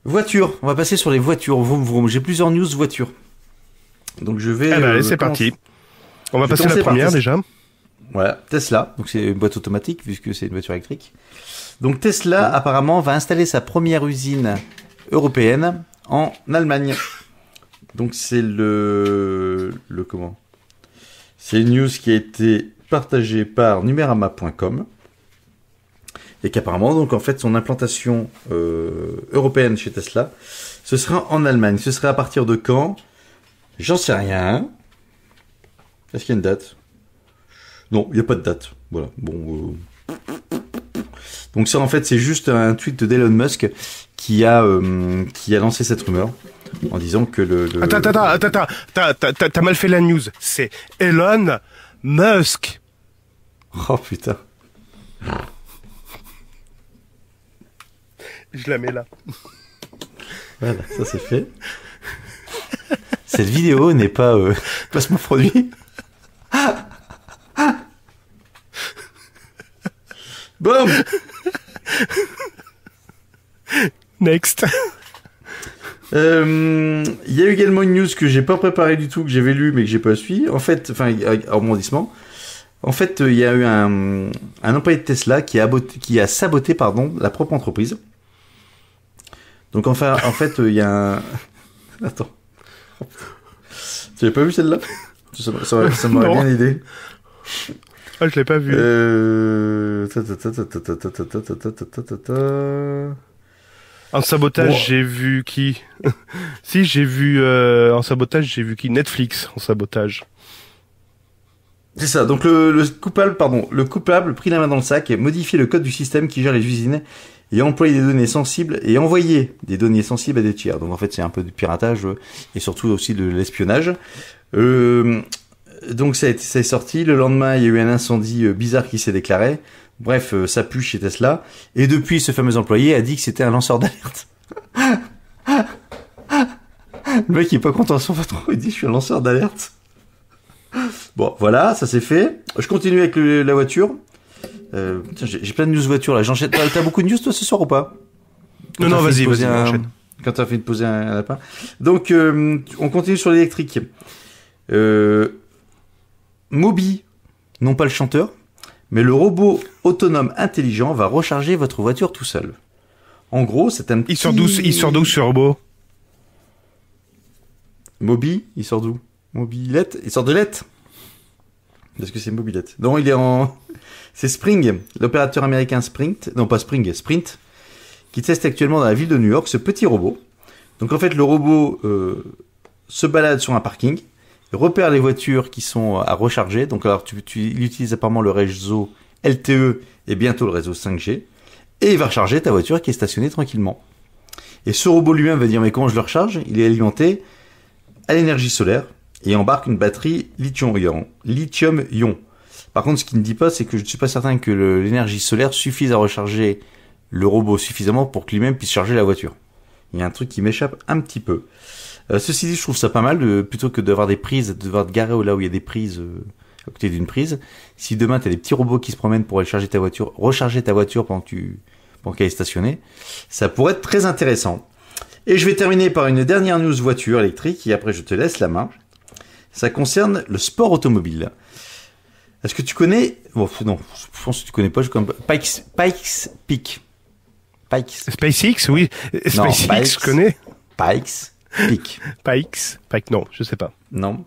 voiture. On va passer sur les voitures. Vroom vroom. J'ai plusieurs news voitures. Donc je vais. Eh ben, allez, euh, c'est parti. On va passer la première déjà. Voilà, Tesla. Donc c'est une boîte automatique puisque c'est une voiture électrique. Donc Tesla apparemment va installer sa première usine européenne en Allemagne. Donc c'est le le comment C'est une news qui a été partagée par numerama.com et qu'apparemment donc en fait son implantation euh, européenne chez Tesla ce sera en Allemagne. Ce sera à partir de quand J'en sais rien. Est-ce qu'il y a une date Non, il n'y a pas de date. Voilà. Bon. Euh. Donc ça, en fait, c'est juste un tweet d'Elon Musk qui a euh, qui a lancé cette rumeur en disant que le. le... Attends, attends, attends, attends, t'as mal fait la news. C'est Elon Musk. Oh putain. Je la mets là. Voilà, ça c'est fait. Cette vidéo n'est pas euh, placement produit. Boom. Next. Il euh, y a eu également une news que j'ai pas préparée du tout, que j'avais lu mais que j'ai pas suivi. En fait, enfin, rebondissement. En fait, il euh, y a eu un, employé de Tesla qui a, qui a saboté pardon, la propre entreprise. Donc enfin, en fait, il euh, y a un... Attends. Tu n'avais pas vu celle-là ça, m'aurait bien Ah, je l'ai pas vu. En sabotage, j'ai vu qui Si, j'ai vu en sabotage, j'ai vu qui Netflix en sabotage. C'est ça. Donc le, coupable, pardon, le coupable prit la main dans le sac et modifié le code du système qui gère les usines et employé des données sensibles et envoyé des données sensibles à des tiers. Donc en fait, c'est un peu du piratage et surtout aussi de l'espionnage. Euh, donc ça est sorti, le lendemain il y a eu un incendie euh, bizarre qui s'est déclaré, bref, ça euh, pue chez Tesla, et depuis ce fameux employé a dit que c'était un lanceur d'alerte. le mec il est pas content de son patron, il dit je suis un lanceur d'alerte. Bon voilà, ça c'est fait. Je continue avec la voiture. j'ai plein de news voiture là, j'enchaîne. T'as beaucoup de news toi ce soir ou pas Non, non, vas-y, vas-y, Quand t'as fini de poser un, lapin. Donc, on continue sur l'électrique. Euh, Moby, non pas le chanteur, mais le robot autonome intelligent va recharger votre voiture tout seul. En gros, c'est un petit... Il sort d'où, il ce robot Moby, il sort d'où Mobilette Il sort de Lette Parce que c'est Mobilette. Non, il est en... C'est Spring, l'opérateur américain Sprint, non pas Spring, Sprint, qui teste actuellement dans la ville de New York ce petit robot. Donc en fait, le robot euh, se balade sur un parking, repère les voitures qui sont euh, à recharger. Donc alors tu, il utilise apparemment le réseau LTE et bientôt le réseau 5G. Et il va recharger ta voiture qui est stationnée tranquillement. Et ce robot lui-même va dire mais comment je le recharge Il est alimenté à l'énergie solaire et embarque une batterie lithium-ion. Lithium-ion. Par contre, ce qu'il ne dit pas, c'est que je ne suis pas certain que l'énergie solaire suffise à recharger le robot suffisamment pour qu'il lui-même puisse charger la voiture. Il y a un truc qui m'échappe un petit peu. Euh, ceci dit, je trouve ça pas mal plutôt que d'avoir des prises, de devoir te garer là où il y a des prises euh, à côté d'une prise. Si demain t'as des petits robots qui se promènent pour aller charger ta voiture, recharger ta voiture pendant que tu, pendant qu'elle est stationnée, ça pourrait être très intéressant. Et je vais terminer par une dernière news voiture électrique et après je te laisse la main. Ça concerne le sport automobile. Est-ce que tu connais bon, Non, je pense que tu connais pas. Je connais pas. Pikes, Pikes Peak. Pikes. SpaceX, oui. SpaceX, je connais. Pikes Pic. Pas X, non, je sais pas. Non.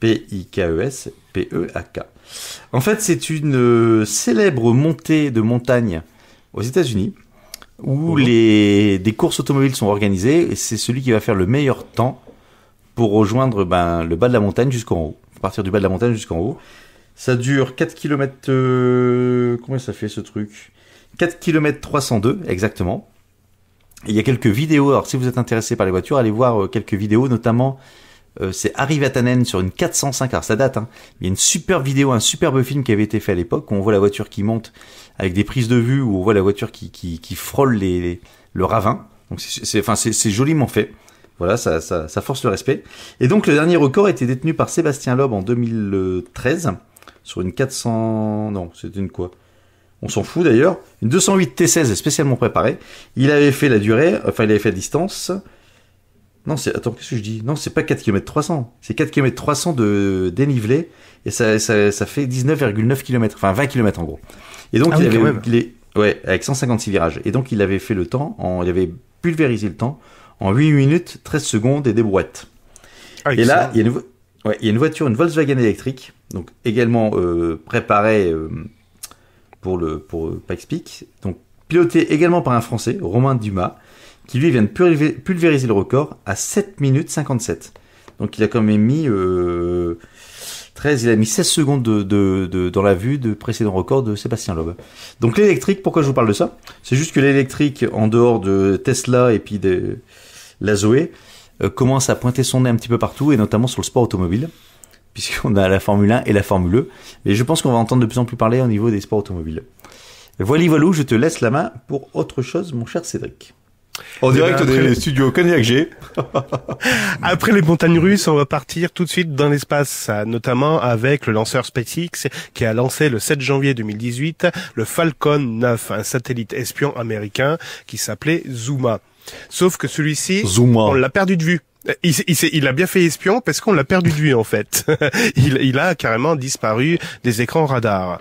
P-I-K-E-S, P-E-A-K. En fait, c'est une euh, célèbre montée de montagne aux États-Unis où oh. les, des courses automobiles sont organisées et c'est celui qui va faire le meilleur temps pour rejoindre ben, le bas de la montagne jusqu'en haut. partir du bas de la montagne jusqu'en haut. Ça dure 4 km. Euh, comment combien ça fait ce truc 4 km 302 exactement. Il y a quelques vidéos. Alors, si vous êtes intéressé par les voitures, allez voir euh, quelques vidéos, notamment c'est euh, c'est Harry Vatanen sur une 405. Alors ça date. Hein. Il y a une superbe vidéo, un superbe film qui avait été fait à l'époque où on voit la voiture qui monte avec des prises de vue, où on voit la voiture qui qui, frôle les, le ravin. Donc c'est enfin c'est joliment fait. Voilà, ça, ça, ça, force le respect. Et donc le dernier record était détenu par Sébastien Loeb en 2013 sur une 400. Non, c'est une quoi on s'en fout d'ailleurs. Une 208 T16 est spécialement préparée. Il avait fait la durée, enfin il avait fait la distance. Non, c'est attends, qu'est-ce que je dis Non, c'est pas 4 km 300, c'est 4 km 300 de dénivelé et ça ça, fait 19,9 km, enfin 20 km en gros. Et donc ah il avait ouais, avec 156 virages et donc il avait fait le temps il avait pulvérisé le temps en 8 minutes 13 secondes et des boîtes. Ah, et là, il y a une il une voiture, une Volkswagen électrique, donc également euh, préparée euh, pour le pour Pikes Donc piloté également par un Français, Romain Dumas, qui lui vient de pulvériser le record à 7 minutes 57. Donc il a quand même mis euh, il a mis 16 secondes de, dans la vue de précédent record de Sébastien Loeb. Donc l'électrique, pourquoi je vous parle de ça C'est juste que l'électrique, en dehors de Tesla et puis de la Zoé, euh, commence à pointer son nez un petit peu partout, et notamment sur le sport automobile puisqu'on a la Formule 1 et la Formule 2. E. Mais je pense qu'on va entendre de plus en plus parler au niveau des sports automobiles. Voilà, voilà, je te laisse la main pour autre chose, mon cher Cédric. En eh direct ben, des les... studios Cognac G. après les montagnes russes, on va partir tout de suite dans l'espace, notamment avec le lanceur SpaceX qui a lancé le 7 janvier 2018 le Falcon 9, un satellite espion américain qui s'appelait Zuma. Sauf que celui-ci, on l'a perdu de vue euh, il, il, a bien fait espion parce qu'on l'a perdu de vue en fait. il, il, a carrément disparu des écrans radars.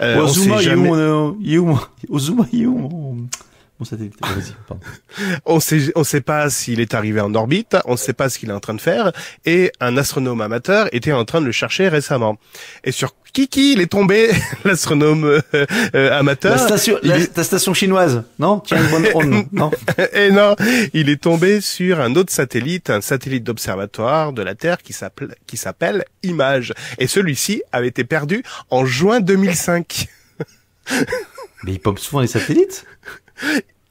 Euh, satellite. on sait, sait pas s'il est arrivé en orbite, on ne sait pas ce qu'il est en train de faire, et un astronome amateur était en train de le chercher récemment. Et sur qui, il est tombé, l'astronome euh, euh, amateur. La station, chinoise, non Tiens, non Et eh non, il est tombé sur un autre satellite, un satellite d'observatoire de la Terre qui s'appelle qui s'appelle Image. Et celui-ci avait été perdu en juin 2005. Mais il pompe souvent les satellites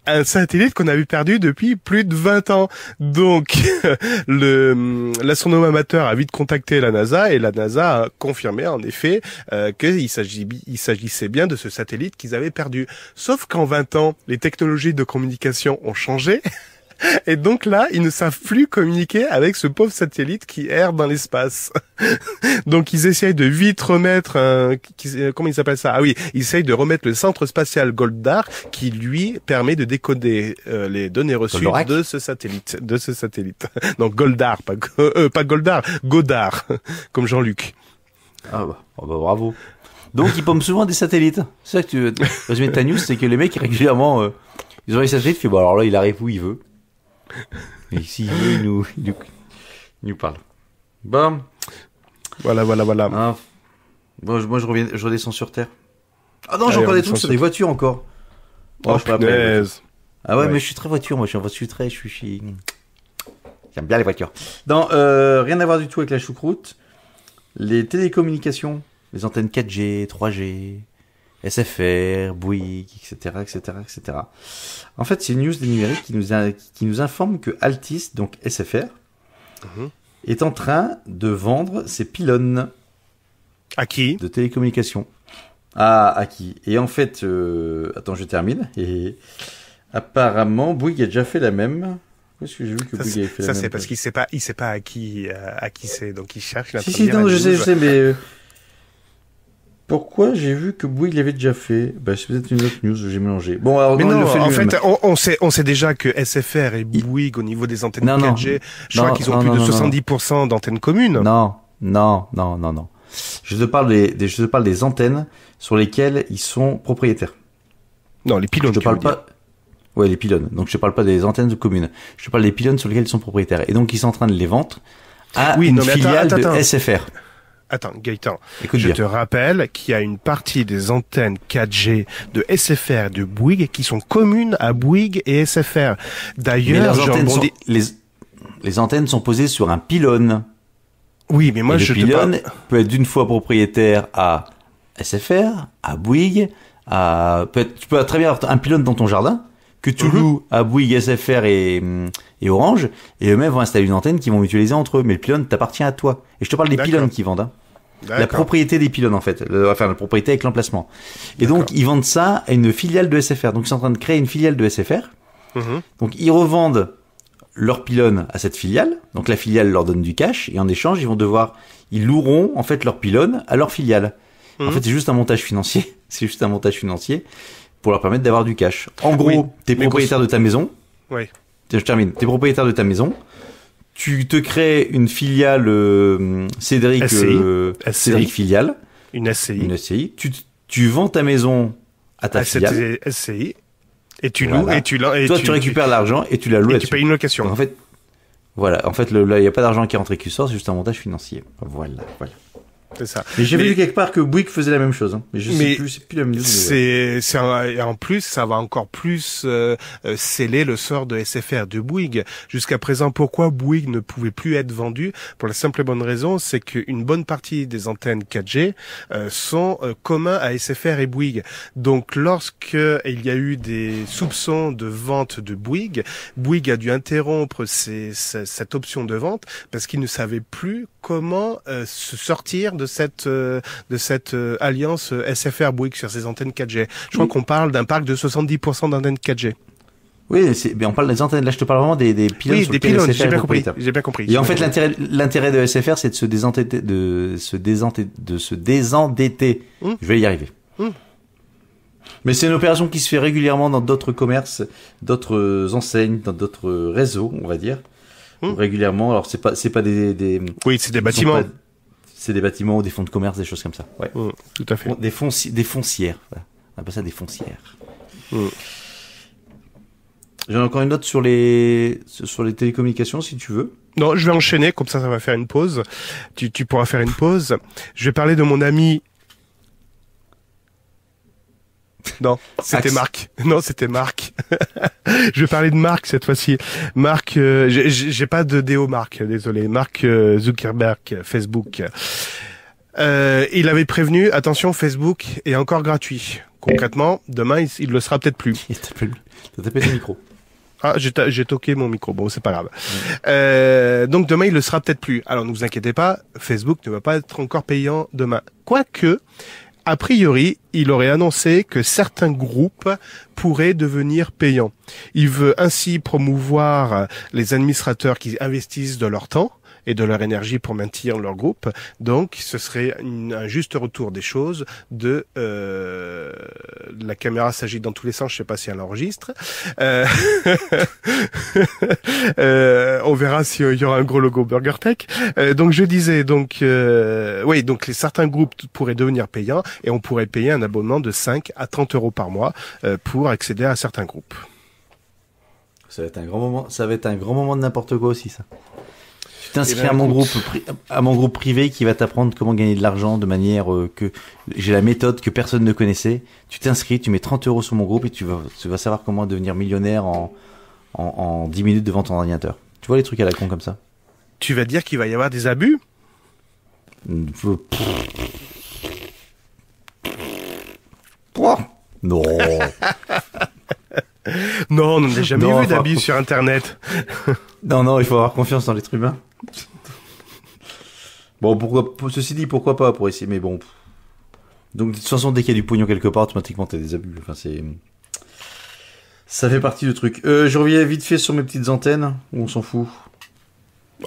un satellite qu'on avait perdu depuis plus de 20 ans. Donc, le l'astronome amateur a vite contacté la NASA et la NASA a confirmé en effet euh, qu'il s'agissait bien de ce satellite qu'ils avaient perdu. Sauf qu'en 20 ans, les technologies de communication ont changé. Et donc là, ils ne savent plus communiquer avec ce pauvre satellite qui erre dans l'espace. donc ils essayent de vite remettre, euh, euh, comment il s'appelle ça Ah oui, ils essayent de remettre le centre spatial Goldar qui lui permet de décoder euh, les données reçues de ce satellite, de ce satellite. Donc Goldar, pas, pas Goldar, Godard, comme Jean-Luc. Ah bah, oh bah, bravo. Donc ils pompent souvent des satellites. C'est ça que tu veux résumer ta news, c'est que les mecs régulièrement, ils ont les satellites, puis bon alors là il arrive où il veut. Ici, il nous, nous, parle. Bon. Voilà, voilà, voilà. Ah. Bon, moi, je, reviens, je redescends sur Terre. Ah non, j'ai encore des trucs sur des voitures encore. Oh, je Ah ouais, mais je suis très voiture, moi. Je suis, très. Je J'aime bien les voitures. Non, euh, rien à voir du tout avec la choucroute. Les télécommunications, les antennes 4G, 3G, SFR, Bouygues, etc., etc., etc. En fait, c'est une news des numériques qui nous, qui nous informe que Altis, donc SFR, mhm. est en train de vendre ses pylônes. À qui De télécommunications. À, à qui Et en fait, euh, attends, je termine. Et apparemment, Bouygues a déjà fait la même. est-ce que j'ai vu que Bouygues a fait la même. Ça, c'est parce qu'il sait sait pas à qui, euh, qui c'est, donc il cherche la si, Si, non, je sais, je sais, mais. Euh, pourquoi j'ai vu que Bouygues l'avait déjà fait bah, C'est peut-être une autre news que j'ai mélangé. Bon, alors, Mais non, en fait, on, sait, on sait déjà que SFR et Bouygues, au niveau des antennes 4G, je crois qu'ils ont plus de 70% d'antennes communes. Non, non, non, non, non. Je te, parle des, je te parle des antennes sur lesquelles ils sont propriétaires. Non, les pylônes. Je te parle pas. Ouais, les pylônes. Donc je te parle pas des antennes communes. Je te parle des pylônes sur lesquelles ils sont propriétaires. Et donc ils sont en train de les vendre à une filiale de SFR. Attends, Gaëtan, je te rappelle qu'il y a une partie des antennes 4G de SFR et de Bouygues qui sont communes à Bouygues et SFR. D'ailleurs, les, les... antennes sont posées sur un pylône. Oui, mais moi je le pylône peut être d'une fois propriétaire à SFR, à Bouygues, à... Peut tu peux très bien avoir un pylône dans ton jardin que tu mhm. loues à Bouygues, SFR et, Orange, et eux-mêmes vont installer une antenne qu'ils vont utiliser entre eux. Mais le pylône t'appartient à toi. Et je te parle des pylônes qui vendent. Hein la propriété des pylônes en fait, va faire la propriété avec l'emplacement. Et donc ils vendent ça à une filiale de SFR. Donc ils sont en train de créer une filiale de SFR. Mm-hmm. Donc ils revendent leur pylône à cette filiale. Donc la filiale leur donne du cash et en échange ils vont devoir, ils loueront en fait leur pylône à leur filiale. En mm-hmm. fait c'est juste un montage financier. c'est juste un montage financier pour leur permettre d'avoir du cash. En gros, t'es propriétaire de ta maison. Oui. Je termine. T'es propriétaire de ta maison tu te crées une filiale euh, Cédric euh, Cédric filiale une SCI une SCI tu, vends ta maison à ta ah, SCI et tu loues et tu toi tu, récupères l'argent et tu la loues et tu payes une location en fait voilà en fait il n'y a pas d'argent qui rentre et qui sort c'est juste un montage financier voilà voilà c'est ça. Mais j'ai vu quelque part que Bouygues faisait la même chose. Hein. Mais je sais plus, c'est plus la même C'est, c'est en plus, ça va encore plus euh, euh, sceller le sort de SFR de Bouygues. Jusqu'à présent, pourquoi Bouygues ne pouvait plus être vendu Pour la simple et bonne raison, c'est qu'une bonne partie des antennes 4G euh, sont euh, communs à SFR et Bouygues. Donc, lorsque il y a eu des soupçons de vente de Bouygues, Bouygues a dû interrompre cette option de vente parce qu'il ne savait plus comment se sortir de de cette euh, de cette euh, alliance euh, SFR Bouygues sur ses antennes 4G. Je crois qu'on parle d'un parc de 70% d'antennes 4G. Oui, mais ben, on parle des antennes. Là, je te parle vraiment des, des pylônes. Oui, sur des pylônes. J'ai bien compris. J'ai bien compris. Et en fait, l'intérêt, l'intérêt de SFR, c'est de se désendetter, de se de se désendetter. Mmh. Je vais y arriver. Mmh. Mais c'est une opération qui se fait régulièrement dans d'autres commerces, d'autres enseignes, dans d'autres réseaux, on va dire. Mmh. Régulièrement. Alors, c'est pas, c'est pas des, Oui, c'est des bâtiments c'est des bâtiments, des fonds de commerce, des choses comme ça. Ouais. Mmh, tout à fait. Des, des foncières. On appelle ça des foncières. Mmh. J'ai encore une note sur les sur les télécommunications si tu veux. Non, je vais enchaîner comme ça, ça va faire une pause. tu pourras faire une pause. Je vais parler de mon ami non, c'était Marc. Non, c'était Marc. je vais parler de Marc cette fois-ci. Marc, euh, j'ai pas de déo Marc, désolé. Marc euh, Zuckerberg, Facebook. Euh, il avait prévenu, attention, Facebook est encore gratuit. Concrètement, demain, il, le sera peut-être plus. Il plus. tapé le micro. Ah, j'ai toqué mon micro. Bon, c'est pas grave. donc demain, il le sera peut-être plus. Alors ne vous inquiétez pas, Facebook ne va pas être encore payant demain. Quoique, a priori, il aurait annoncé que certains groupes pourraient devenir payants. Il veut ainsi promouvoir les administrateurs qui investissent de leur temps, et de leur énergie pour maintenir leur groupe. Donc, ce serait un juste retour des choses de euh, la caméra s'agit dans tous les sens. Je sais pas si elle enregistre. Euh... euh on verra s'il euh, y aura un gros logo Burger Tech. Euh, donc, je disais donc oui, donc les, certains groupes pourraient devenir payants et on pourrait payer un abonnement de 5 à 30 euros par mois pour accéder à certains groupes. Ça va être un grand moment. Ça va être un grand moment de n'importe quoi aussi, ça t'inscris à mon eh ben, groupe à mon groupe privé qui va t'apprendre comment gagner de l'argent de manière euh, que j'ai la méthode que personne ne connaissait. Tu t'inscris, tu mets 30 euros sur mon groupe et tu vas, tu vas savoir comment devenir millionnaire en, 10 minutes devant ton ordinateur. Tu vois les trucs à la con comme ça. Tu vas dire qu'il va y avoir des abus Non. non, on n'a jamais vu d'abus sur Internet. non, non, il faut avoir confiance dans l'être humain. bon, pourquoi, ceci dit, pourquoi pas pour essayer, mais bon. Donc, de toute façon, dès qu'il y a du pognon quelque part, automatiquement, t'as des abus. Enfin, c'est. Ça fait partie du truc. Euh, je reviens vite fait sur mes petites antennes, où on s'en fout.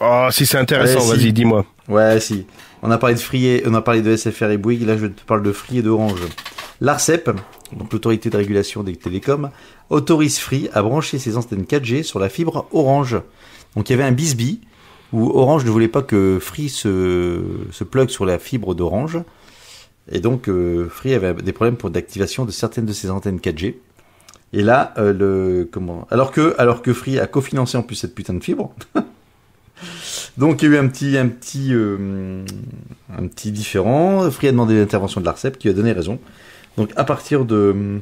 Ah, si c'est intéressant, vas-y, dis-moi. Ouais, si. On a parlé de Free, on a parlé de SFR et Bouygues, là je te parle de Free et d'Orange. L'ARCEP, donc l'autorité de régulation des télécoms, autorise Free à brancher ses antennes 4G sur la fibre Orange. Donc il y avait un bisbee où Orange ne voulait pas que Free se, se plug sur la fibre d'Orange. Et donc, euh, Free avait des problèmes pour d'activation de certaines de ses antennes 4G. Et là, euh, le comment Alors que, alors que Free a cofinancé en plus cette putain de fibre. donc, il y a eu un petit, un petit, euh, un petit différent. Free a demandé l'intervention de l'Arcep, qui a donné raison. Donc, à partir de,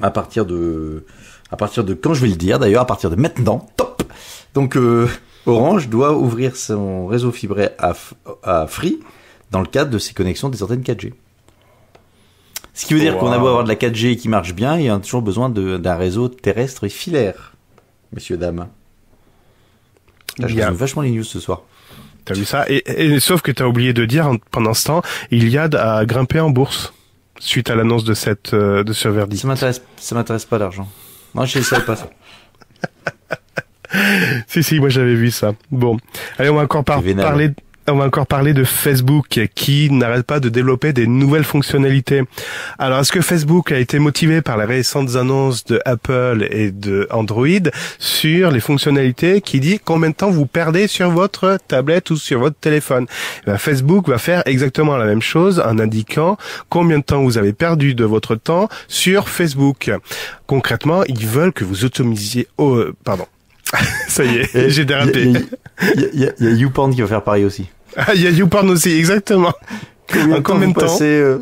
à partir de, à partir de quand je vais le dire, d'ailleurs, à partir de maintenant, top. Donc, Orange doit ouvrir son réseau fibré à, à, Free dans le cadre de ses connexions des antennes 4G. Ce qui veut dire qu'on a beau avoir de la 4G qui marche bien, il y a toujours besoin d'un réseau terrestre et filaire, messieurs, dames. Là, je vachement les news ce soir. T'as vu ça et, sauf que t'as oublié de dire pendant ce temps, Iliad a grimpé en bourse suite à l'annonce de cette euh, de ce verdict. Ça m'intéresse, ça m'intéresse pas l'argent. Moi, je sais pas ça. si, si, moi j'avais vu ça. Bon, allez, on va encore parler... On va encore parler de Facebook qui n'arrête pas de développer des nouvelles fonctionnalités. Alors, est-ce que Facebook a été motivé par les récentes annonces de Apple et de Android sur les fonctionnalités qui dit combien de temps vous perdez sur votre tablette ou sur votre téléphone eh Facebook va faire exactement la même chose en indiquant combien de temps vous avez perdu de votre temps sur Facebook. Concrètement, ils veulent que vous automisiez, oh, pardon, Ça y est, j'ai dérapé. Il y, a YouPorn qui va faire pareil aussi. Ah, il y a YouPorn aussi, exactement. Combien, de temps, euh,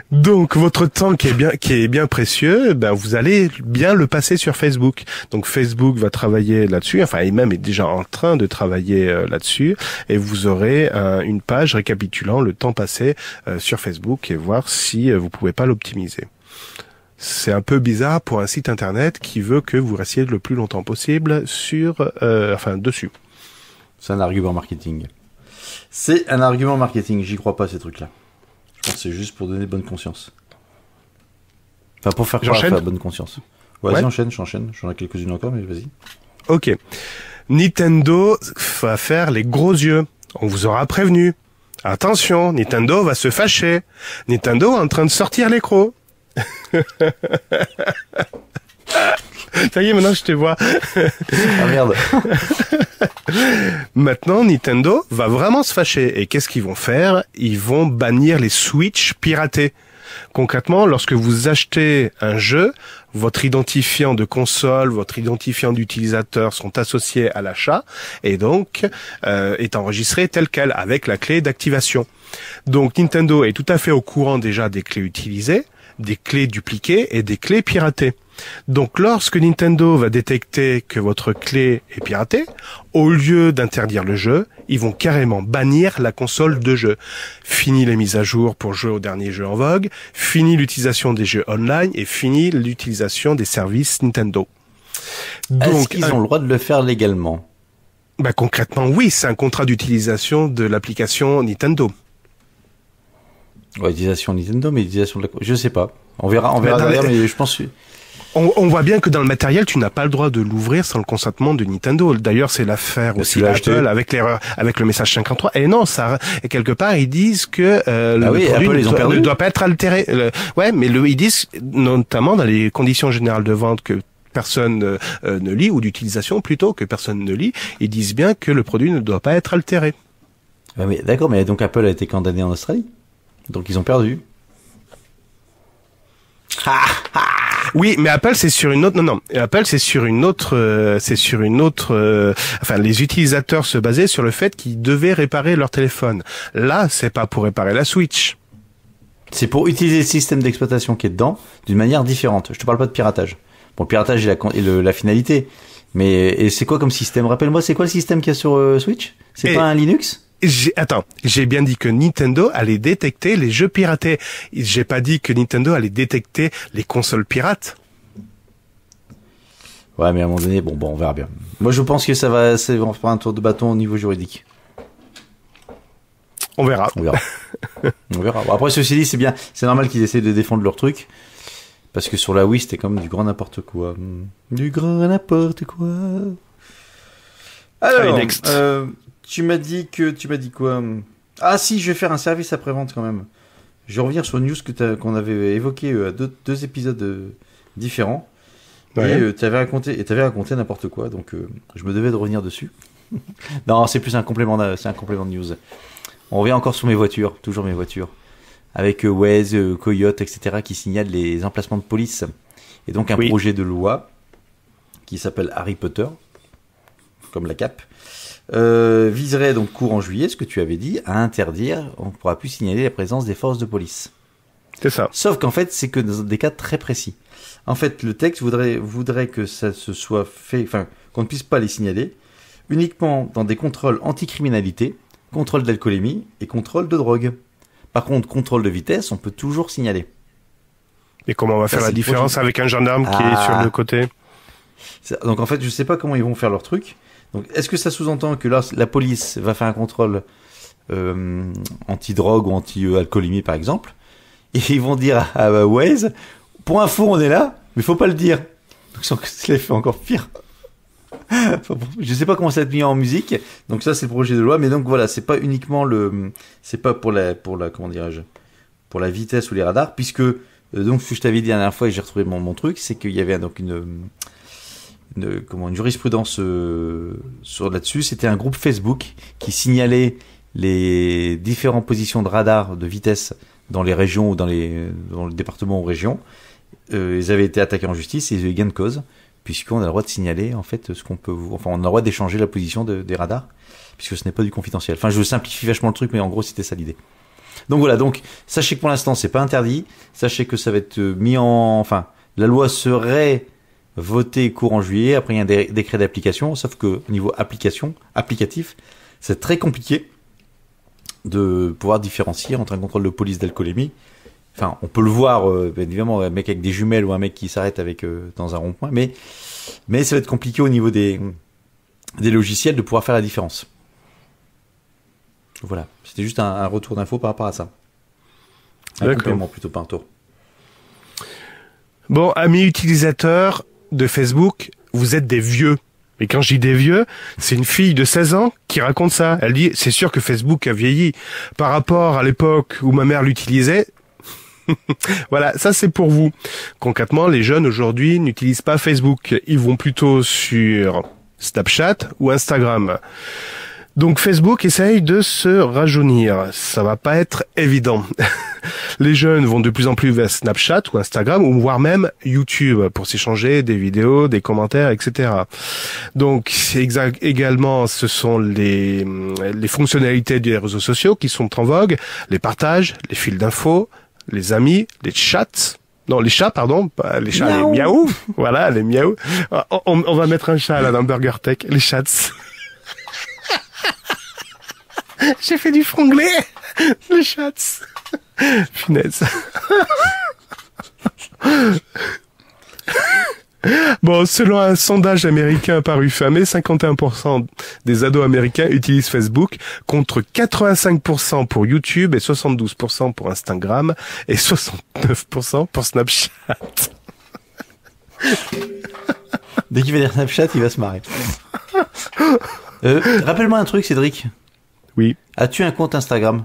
Donc votre temps qui est bien qui est bien précieux, ben vous allez bien le passer sur Facebook. Donc Facebook va travailler là-dessus, enfin il même est déjà en train de travailler euh, là-dessus et vous aurez euh, une page récapitulant le temps passé sur Facebook et voir si vous pouvez pas l'optimiser c'est un peu bizarre pour un site internet qui veut que vous restiez le plus longtemps possible sur, euh, enfin, dessus. C'est un argument marketing. C'est un argument marketing. J'y crois pas ces trucs-là. Je pense c'est juste pour donner bonne conscience. Enfin, pour faire croire à faire bonne conscience. Vas-y, enchaîne, j'enchaîne. J'en ai quelques-unes encore, mais vas-y. Ok. Nintendo va faire les gros yeux. On vous aura prévenu. Attention, Nintendo va se fâcher. Nintendo est en train de sortir les crocs. Ça y est, maintenant je te vois. ah merde. maintenant, Nintendo va vraiment se fâcher. Et qu'est-ce qu'ils vont faire Ils vont bannir les Switch piratés. Concrètement, lorsque vous achetez un jeu, votre identifiant de console, votre identifiant d'utilisateur sont associés à l'achat et donc euh, est enregistré tel quel avec la clé d'activation. Donc Nintendo est tout à fait au courant déjà des clés utilisées des clés dupliquées et des clés piratées. Donc lorsque Nintendo va détecter que votre clé est piratée, au lieu d'interdire le jeu, ils vont carrément bannir la console de jeu. Fini les mises à jour pour jouer au dernier jeu en vogue, fini l'utilisation des jeux online et fini l'utilisation des services Nintendo. Donc ils ont le droit de le faire légalement. Bah concrètement oui, c'est un contrat d'utilisation de l'application Nintendo. Ouais, utilisation Nintendo, mais utilisation de la. Je sais pas. On verra, on verra mais... je pense. On, voit bien que dans le matériel, tu n'as pas le droit de l'ouvrir sans le consentement de Nintendo. D'ailleurs, c'est l'affaire aussi Apple avec l'erreur, avec le message 53. Et non, ça, et quelque part, ils disent que euh, le ah produit ne, doit, pas être altéré. Oui, ouais, mais le, ils disent notamment dans les conditions générales de vente que personne euh, euh, ne lit ou d'utilisation plutôt que personne ne lit, ils disent bien que le produit ne doit pas être altéré. mais d'accord, mais donc Apple a été condamné en Australie. Donc ils ont perdu. Ah, ah. oui, mais Apple c'est sur une autre non non, Apple c'est sur une autre euh, c'est sur une autre euh, enfin les utilisateurs se basaient sur le fait qu'ils devaient réparer leur téléphone. Là, c'est pas pour réparer la Switch. C'est pour utiliser le système d'exploitation qui est dedans d'une manière différente. Je te parle pas de piratage. Bon, piratage est la, finalité. Mais c'est quoi comme système Rappelle-moi, c'est quoi le système qu'il y a sur euh, Switch C'est pas un Linux Attends, j'ai bien dit que Nintendo allait détecter les jeux piratés. J'ai pas dit que Nintendo allait détecter les consoles pirates. Ouais, mais à un moment donné, bon, bon, on verra bien. Moi, je pense que ça va, c'est, on fera un tour de bâton au niveau juridique. On verra. On verra. on verra. après, ceci dit, c'est bien, c'est normal qu'ils essayent de défendre leur truc. Parce que sur la Wii, c'était quand même du grand n'importe quoi. Hmm. Du grand n'importe quoi. Alors, next. Euh, tu m'as dit que tu m'as dit quoi hum? Ah si, je vais faire un service après vente quand même. Je reviens sur une news que qu'on avait évoqué euh, à deux, épisodes euh, différents. Et euh, tu avais raconté et avais raconté n'importe quoi, donc je me devais de revenir dessus. non, c'est plus un complément, c'est un complément de news. On revient encore sur mes voitures, toujours mes voitures, avec Waze, Coyote, etc. qui signalent les emplacements de police. Et donc un projet de loi qui s'appelle Harry Potter, comme la cape, euh, viserait donc courant juillet, ce que tu avais dit, à interdire, on ne pourra plus signaler la présence des forces de police. C'est ça. Sauf qu'en fait, c'est que dans des cas très précis. En fait, le texte voudrait, voudrait que ça se soit fait, enfin, qu'on ne puisse pas les signaler, uniquement dans des contrôles anticriminalité, contrôle d'alcoolémie et contrôle de drogue. Par contre, contrôle de vitesse, on peut toujours signaler. Et comment on va faire la différence avec un gendarme qui est sur ah. le côté Donc en fait, je ne sais pas comment ils vont faire leur truc. Donc, est-ce que ça sous-entend que la police va faire un contrôle euh, anti-drogue ou anti-alcoolémie, par exemple, et ils vont dire à, Waze, pour info, on est là, mais faut pas le dire. Donc, ça les fait encore pire. je sais pas comment ça va être mis en musique. Donc ça, c'est le projet de loi. Mais donc voilà, c'est pas uniquement le, c'est pas pour la, pour la, comment dirais-je, pour la vitesse ou les radars, puisque euh, donc ce que je t'avais dit la dernière fois et j'ai retrouvé mon, mon truc, c'est qu'il y avait donc une comment, une jurisprudence euh, sur là-dessus. C'était un groupe Facebook qui signalait les différentes positions de radars de vitesse dans les régions ou dans, les, dans le département ou région. Euh, ils avaient été attaqués en justice et ils avaient gain de cause, puisqu'on a le droit de signaler en fait ce qu'on peut. Enfin, on a le droit d'échanger la position des radars, puisque ce n'est pas du confidentiel. Enfin, je simplifie vachement le truc, mais en gros, c'était ça l'idée. Donc voilà, donc sachez que pour l'instant, c'est pas interdit. Sachez que ça va être euh, mis en. Enfin, la loi serait voté courant juillet, après il y a un décret d'application, sauf que niveau application, applicatif, c'est très compliqué de pouvoir différencier entre un contrôle de police d'alcoolémie. Enfin, on peut le voir, euh, évidemment, un mec avec des jumelles ou un mec qui s'arrête avec euh, dans un rond-point, mais mais ça va être compliqué au niveau des des logiciels de pouvoir faire la différence. Voilà, c'était juste un, retour d'info par rapport à ça. Un complément plutôt pas un tour. Bon, amis utilisateurs, de Facebook, vous êtes des vieux. Et quand je dis des vieux, c'est une fille de 16 ans qui raconte ça. Elle dit, c'est sûr que Facebook a vieilli. Par rapport à l'époque où ma mère l'utilisait, voilà, ça c'est pour vous. Concrètement, les jeunes aujourd'hui n'utilisent pas Facebook. Ils vont plutôt sur Snapchat ou Instagram. Donc Facebook essaye de se rajeunir. Ça va pas être évident. Les jeunes vont de plus en plus vers Snapchat ou Instagram ou voire même YouTube pour s'échanger des vidéos, des commentaires, etc. Donc également, ce sont les, les fonctionnalités des réseaux sociaux qui sont en vogue, les partages, les fils d'infos, les amis, les chats, non, les chats, pardon, les chats, les miaou. Voilà, les miaou. Ah, on, va mettre un chat là dans Burger Tech, les chats. J'ai fait du franglais Le chat Finesse. Bon, selon un sondage américain paru fin 51% des ados américains utilisent Facebook contre 85% pour YouTube et 72% pour Instagram et 69% pour Snapchat. Dès qu'il va dire Snapchat, il va se marrer. Euh, rappelle-moi un truc, Cédric. Oui. As-tu un compte Instagram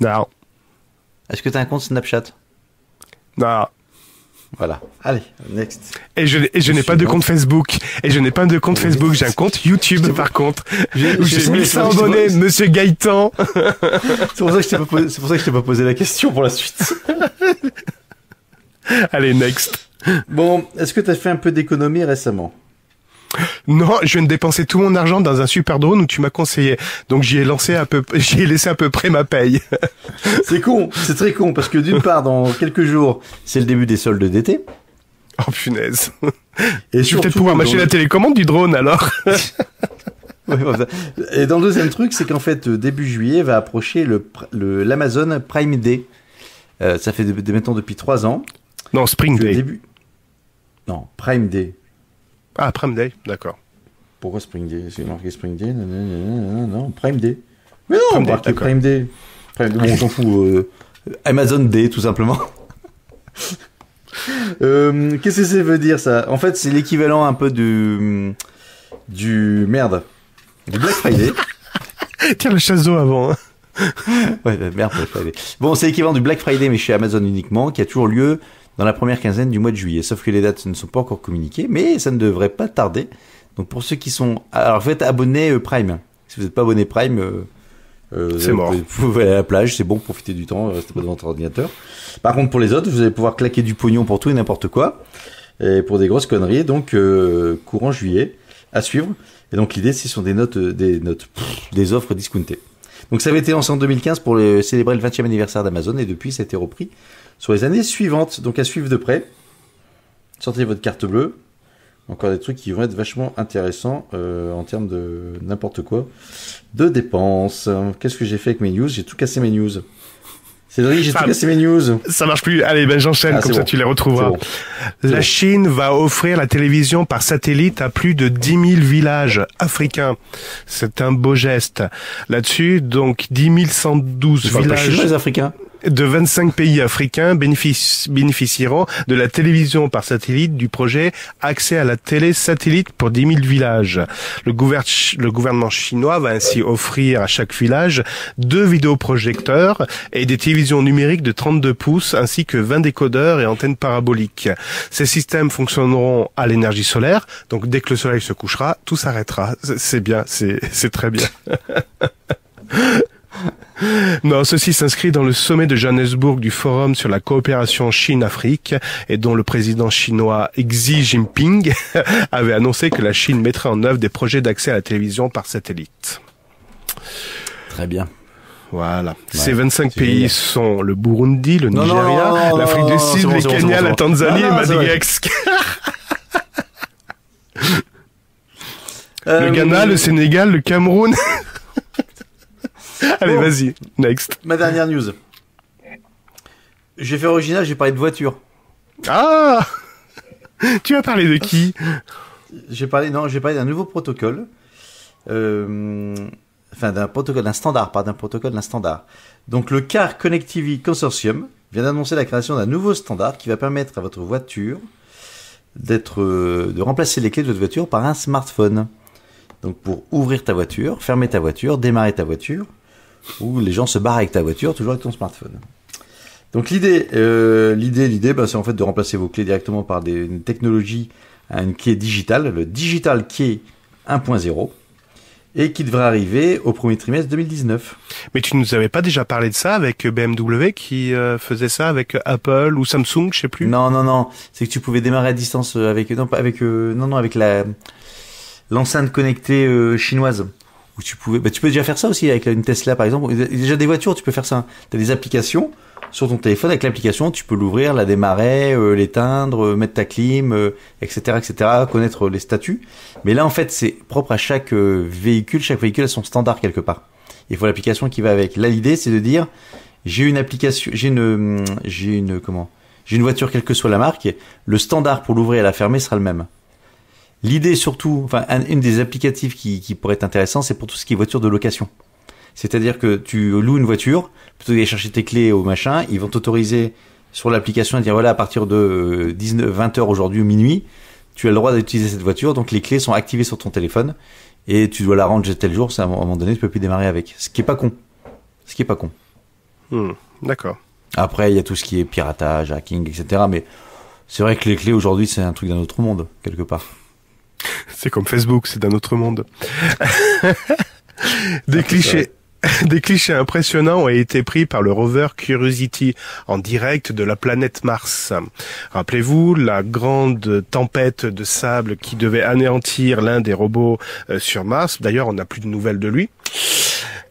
Non. Est-ce que tu as un compte Snapchat Non. Voilà. Allez, next. Et je, n'ai pas de compte Facebook. Et je n'ai pas de compte Facebook. J'ai un compte YouTube, par contre. Où j'ai 1100 abonnés, monsieur Gaëtan. C'est pour ça que je t'ai t'ai pas posé la question pour la suite. Allez, next. Bon, est-ce que tu as fait un peu d'économie récemment? Non, je viens de dépenser tout mon argent dans un super drone où tu m'as conseillé. Donc j'y ai lancé laissé à peu près ma paye. c'est con, c'est très con parce que d'une part, dans quelques jours, c'est le début des soldes d'été. Oh punaise. Et je vais peut-être pouvoir mâcher la télécommande du drone alors. Et dans le deuxième truc, c'est qu'en fait, début juillet va approcher l'Amazon le, Prime Day. Euh, ça fait maintenant depuis trois ans. Non, Spring Day. Début... Non, Prime Day. Ah, Prime Day, d'accord. Pourquoi Spring Day C'est marqué Spring Day Non, non, non, Prime Day. Mais non, Prime Day, Prime Day. Prime Day. Bon, on s'en fout. Euh, Amazon Day, tout simplement. Euh, qu'est-ce que ça veut dire ça En fait, c'est l'équivalent un peu du du merde du Black Friday. Tiens le chasseau avant. Hein. ouais, bah, merde Black Friday. Bon, c'est l'équivalent du Black Friday mais chez Amazon uniquement, qui a toujours lieu dans la première quinzaine du mois de juillet. Sauf que les dates ne sont pas encore communiquées, mais ça ne devrait pas tarder. Donc pour ceux qui sont... Alors vous êtes abonné euh, Prime. Si vous n'êtes pas abonné Prime... Euh, euh, c'est mort. Vous pouvez aller à la plage, c'est bon, profitez du temps, restez pas devant votre ordinateur. Par contre, pour les autres, vous allez pouvoir claquer du pognon pour tout et n'importe quoi, et pour des grosses conneries, donc courant juillet, à suivre. Et donc l'idée, ce sont des notes, des notes, des offres discountées. Donc ça avait été lancé en 2015 pour célébrer le 20e anniversaire d'Amazon et depuis ça a été repris sur les années suivantes. Donc à suivre de près. Sortez votre carte bleue. Encore des trucs qui vont être vachement intéressants euh, en termes de n'importe quoi, de dépenses. Qu'est-ce que j'ai fait avec mes news J'ai tout cassé mes news. Cédric, j'ai tout cassé mes news. Ça marche plus. Allez, ben j'enchaîne, ah, comme ça tu les retrouveras. La Chine va offrir la télévision par satellite à plus de 10 000 villages africains. C'est un beau geste. Là-dessus, donc 10 112 villages. Pas chinois, les Africains de 25 pays africains bénéficieront de la télévision par satellite du projet Accès à la télé satellite pour 10 000 villages. Le, gouvernement chinois va ainsi offrir à chaque village deux vidéoprojecteurs et des télévisions numériques de 32 pouces ainsi que 20 décodeurs et antennes paraboliques. Ces systèmes fonctionneront à l'énergie solaire, donc dès que le soleil se couchera, tout s'arrêtera. C'est bien, c'est très bien. non, ceci s'inscrit dans le sommet de Johannesburg du Forum sur la coopération Chine-Afrique et dont le président chinois Xi Jinping avait annoncé que la Chine mettrait en œuvre des projets d'accès à la télévision par satellite. Très bien. Voilà. Ces Ces 25 pays sont le Burundi, le Nigeria, l'Afrique du Sud, le Kenya, la Tanzanie et Madagascar. le Ghana, le euh, Sénégal, le Cameroun. Allez, vas-y, next. Ma dernière news. J'ai fait original, j'ai parlé de voiture. Ah Tu as parlé de qui J'ai parlé, non, j'ai parlé d'un nouveau protocole. Euh, enfin, d'un protocole, d'un standard, pas d'un protocole, d'un standard. Donc, le Car Connectivity Consortium vient d'annoncer la création d'un nouveau standard qui va permettre à votre voiture d'être, de remplacer les clés de votre voiture par un smartphone. Donc, pour ouvrir ta voiture, fermer ta voiture, démarrer ta voiture, où les gens se barrent avec ta voiture, toujours avec ton smartphone. Donc l'idée, euh, l'idée, l'idée, ben, c'est en fait de remplacer vos clés directement par des, une technologie, une clé digitale, le Digital Key 1.0 et qui devrait arriver au premier trimestre 2019. Mais tu ne nous avais pas déjà parlé de ça avec BMW qui euh, faisait ça avec Apple ou Samsung, je sais plus. Non non non, c'est que tu pouvais démarrer à distance euh, avec non avec non non avec la l'enceinte connectée chinoise tu pouvais, bah, tu peux déjà faire ça aussi avec une Tesla par exemple. Déjà des voitures, tu peux faire ça. tu as des applications sur ton téléphone avec l'application, tu peux l'ouvrir, la démarrer, euh, l'éteindre, euh, mettre ta clim, etc., euh, etc., connaître les statuts. Mais là, en fait, c'est propre à chaque véhicule. Chaque véhicule a son standard quelque part. Il faut l'application qui va avec. Là, l'idée, c'est de dire, j'ai une application, j'ai une, j'ai une, comment, j'ai une voiture quelle que soit la marque. Le standard pour l'ouvrir et la fermer sera le même. L'idée surtout, enfin, une des applicatifs qui, pourrait être intéressant, c'est pour tout ce qui est voiture de location. C'est-à-dire que tu loues une voiture, plutôt que d'aller chercher tes clés au machin, ils vont t'autoriser sur l'application à dire voilà, à partir de 19, 20h euh, aujourd'hui, minuit, tu as le droit d'utiliser cette voiture, donc les clés sont activées sur ton téléphone et tu dois la rendre tel jour, c'est à un moment donné, tu peux plus démarrer avec. Ce qui est pas con. Ce qui est pas con. Hmm, d'accord. Après, il y a tout ce qui est piratage, hacking, etc. Mais c'est vrai que les clés aujourd'hui, c'est un truc d'un autre monde, quelque part. C'est comme Facebook, c'est d'un autre monde. Des ah, clichés. Des clichés impressionnants ont été pris par le rover Curiosity en direct de la planète Mars. Rappelez-vous la grande tempête de sable qui devait anéantir l'un des robots euh, sur Mars. D'ailleurs, on n'a plus de nouvelles de lui.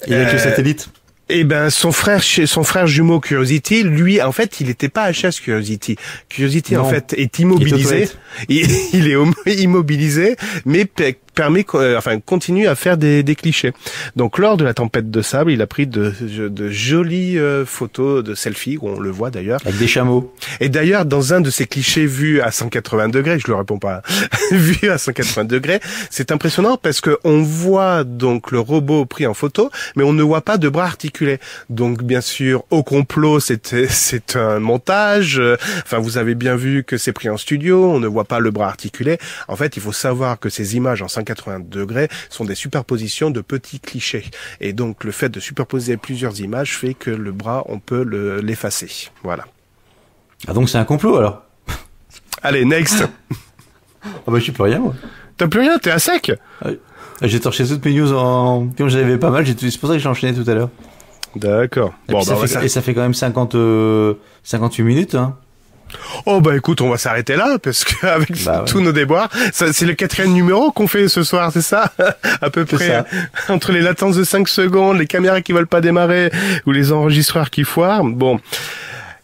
Il n'y a que le euh, satellite. Eh ben, son frère, son frère jumeau Curiosity, lui, en fait, il n'était pas HS Curiosity. Curiosity, en fait, est immobilisé. Il, est, il est immobilisé, mais permet, euh, enfin, continue à faire des, des, clichés. Donc, lors de la tempête de sable, il a pris de, de jolies euh, photos de selfies où on le voit d'ailleurs. Avec des chameaux. Et d'ailleurs, dans un de ces clichés vus à 180 degrés, je le réponds pas, hein, vu à 180 degrés, c'est impressionnant parce que on voit donc le robot pris en photo, mais on ne voit pas de bras articulés. Donc, bien sûr, au complot, c'était, c'est un montage. Enfin, vous avez bien vu que c'est pris en studio, on ne voit pas le bras articulé. En fait, il faut savoir que ces images en 180 80 degrés sont des superpositions de petits clichés. Et donc le fait de superposer plusieurs images fait que le bras, on peut l'effacer. voilà. Ah donc c'est un complot alors Allez, next Ah bah je suis plus rien moi. T'as plus rien, t'es à sec ah ah, J'ai torché toutes mes news en... Comme j'avais pas mal, c'est pour ça que j'ai enchaîné tout à l'heure. D'accord. Bon, bah, ça... Et ça fait quand même 50, 58 euh, minutes hein Oh bah écoute, on va s'arrêter là parce que avec bah tous nos déboires, c'est le quatrième numéro qu'on fait ce soir, c'est ça À peu près ça. Euh, entre les latences de 5 secondes, les caméras qui veulent pas démarrer ou les enregistreurs qui foirent. Bon,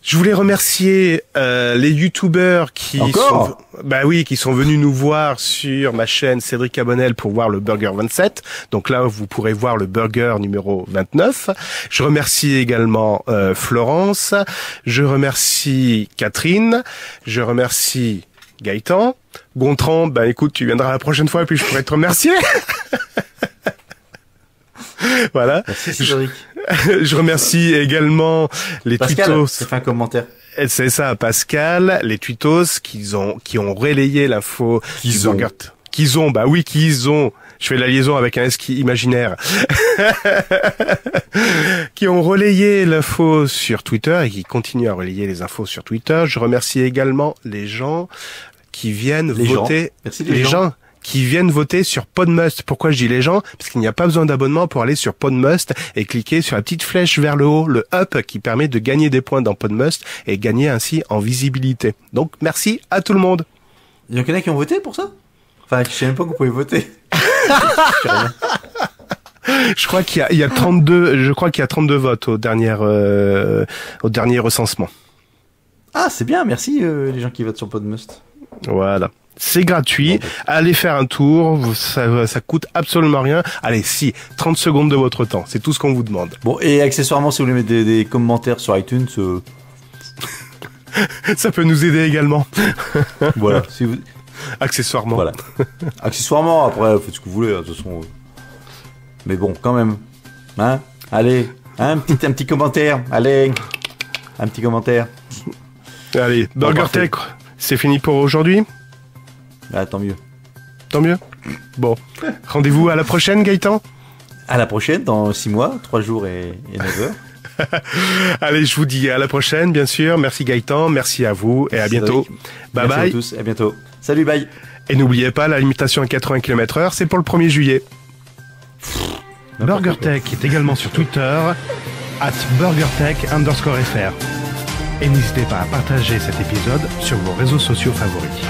je voulais remercier euh, les youtubeurs qui sont, bah oui, qui sont venus nous voir sur ma chaîne Cédric Abonnel pour voir le Burger 27. Donc là, vous pourrez voir le Burger numéro 29. Je remercie également euh, Florence. Je remercie Catherine. Je remercie Gaëtan. Gontran, bah écoute, tu viendras la prochaine fois et puis je pourrai te remercier. voilà. Merci Cédric. je remercie également les Pascal, twittos. Fait un commentaire. Eh, c'est ça, Pascal, les twittos qui ont, qui ont relayé l'info. Qu'ils ont. Qu'ils ont, bah oui, qu'ils ont je fais la liaison avec un esqui imaginaire, qui ont relayé l'info sur Twitter et qui continuent à relayer les infos sur Twitter. Je remercie également les gens qui viennent voter. les, gens qui viennent voter sur Podmust. Pourquoi je dis les gens Parce qu'il n'y a pas besoin d'abonnement pour aller sur Podmust et cliquer sur la petite flèche vers le haut, le up, qui permet de gagner des points dans Podmust et gagner ainsi en visibilité. Donc merci à tout le monde. Il y en a qui ont voté pour ça Enfin, je sais même pas que vous pouvez voter. je crois qu'il y, y, a 32, je crois qu'il y a 32 votes au dernier, euh, au dernier recensement. Ah, c'est bien, merci euh, les gens qui votent sur Podmust. Voilà c'est gratuit. Ben. Allez faire un tour, ça, coûte absolument rien. Allez, si, 30 secondes de votre temps, c'est tout ce qu'on vous demande. Bon, et accessoirement, si vous voulez mettre des, commentaires sur iTunes, euh, ça peut nous aider également. voilà, si vous... Accessoirement. Voilà. Accessoirement, après, faites ce que vous voulez, hein, de toute façon. Euh. Mais bon, quand même. Hein Allez, hein, un petit, un petit commentaire. Allez, un petit commentaire. Allez, Burger Tech, c'est fini pour aujourd'hui ah, tant mieux. Tant mieux. Bon. Rendez-vous à la prochaine, Gaëtan. À la prochaine, dans 6 mois, 3 jours et, 9 heures. Allez, je vous dis à la prochaine, bien sûr. Merci Gaëtan, merci à vous et à bientôt. Bye merci bye. à tous, à bientôt. Salut, bye. Et n'oubliez pas, la limitation à 80 km/h, c'est pour le 1er juillet. BurgerTech est également sur Twitter, at BurgerTech underscore FR. Et n'hésitez pas à partager cet épisode sur vos réseaux sociaux favoris.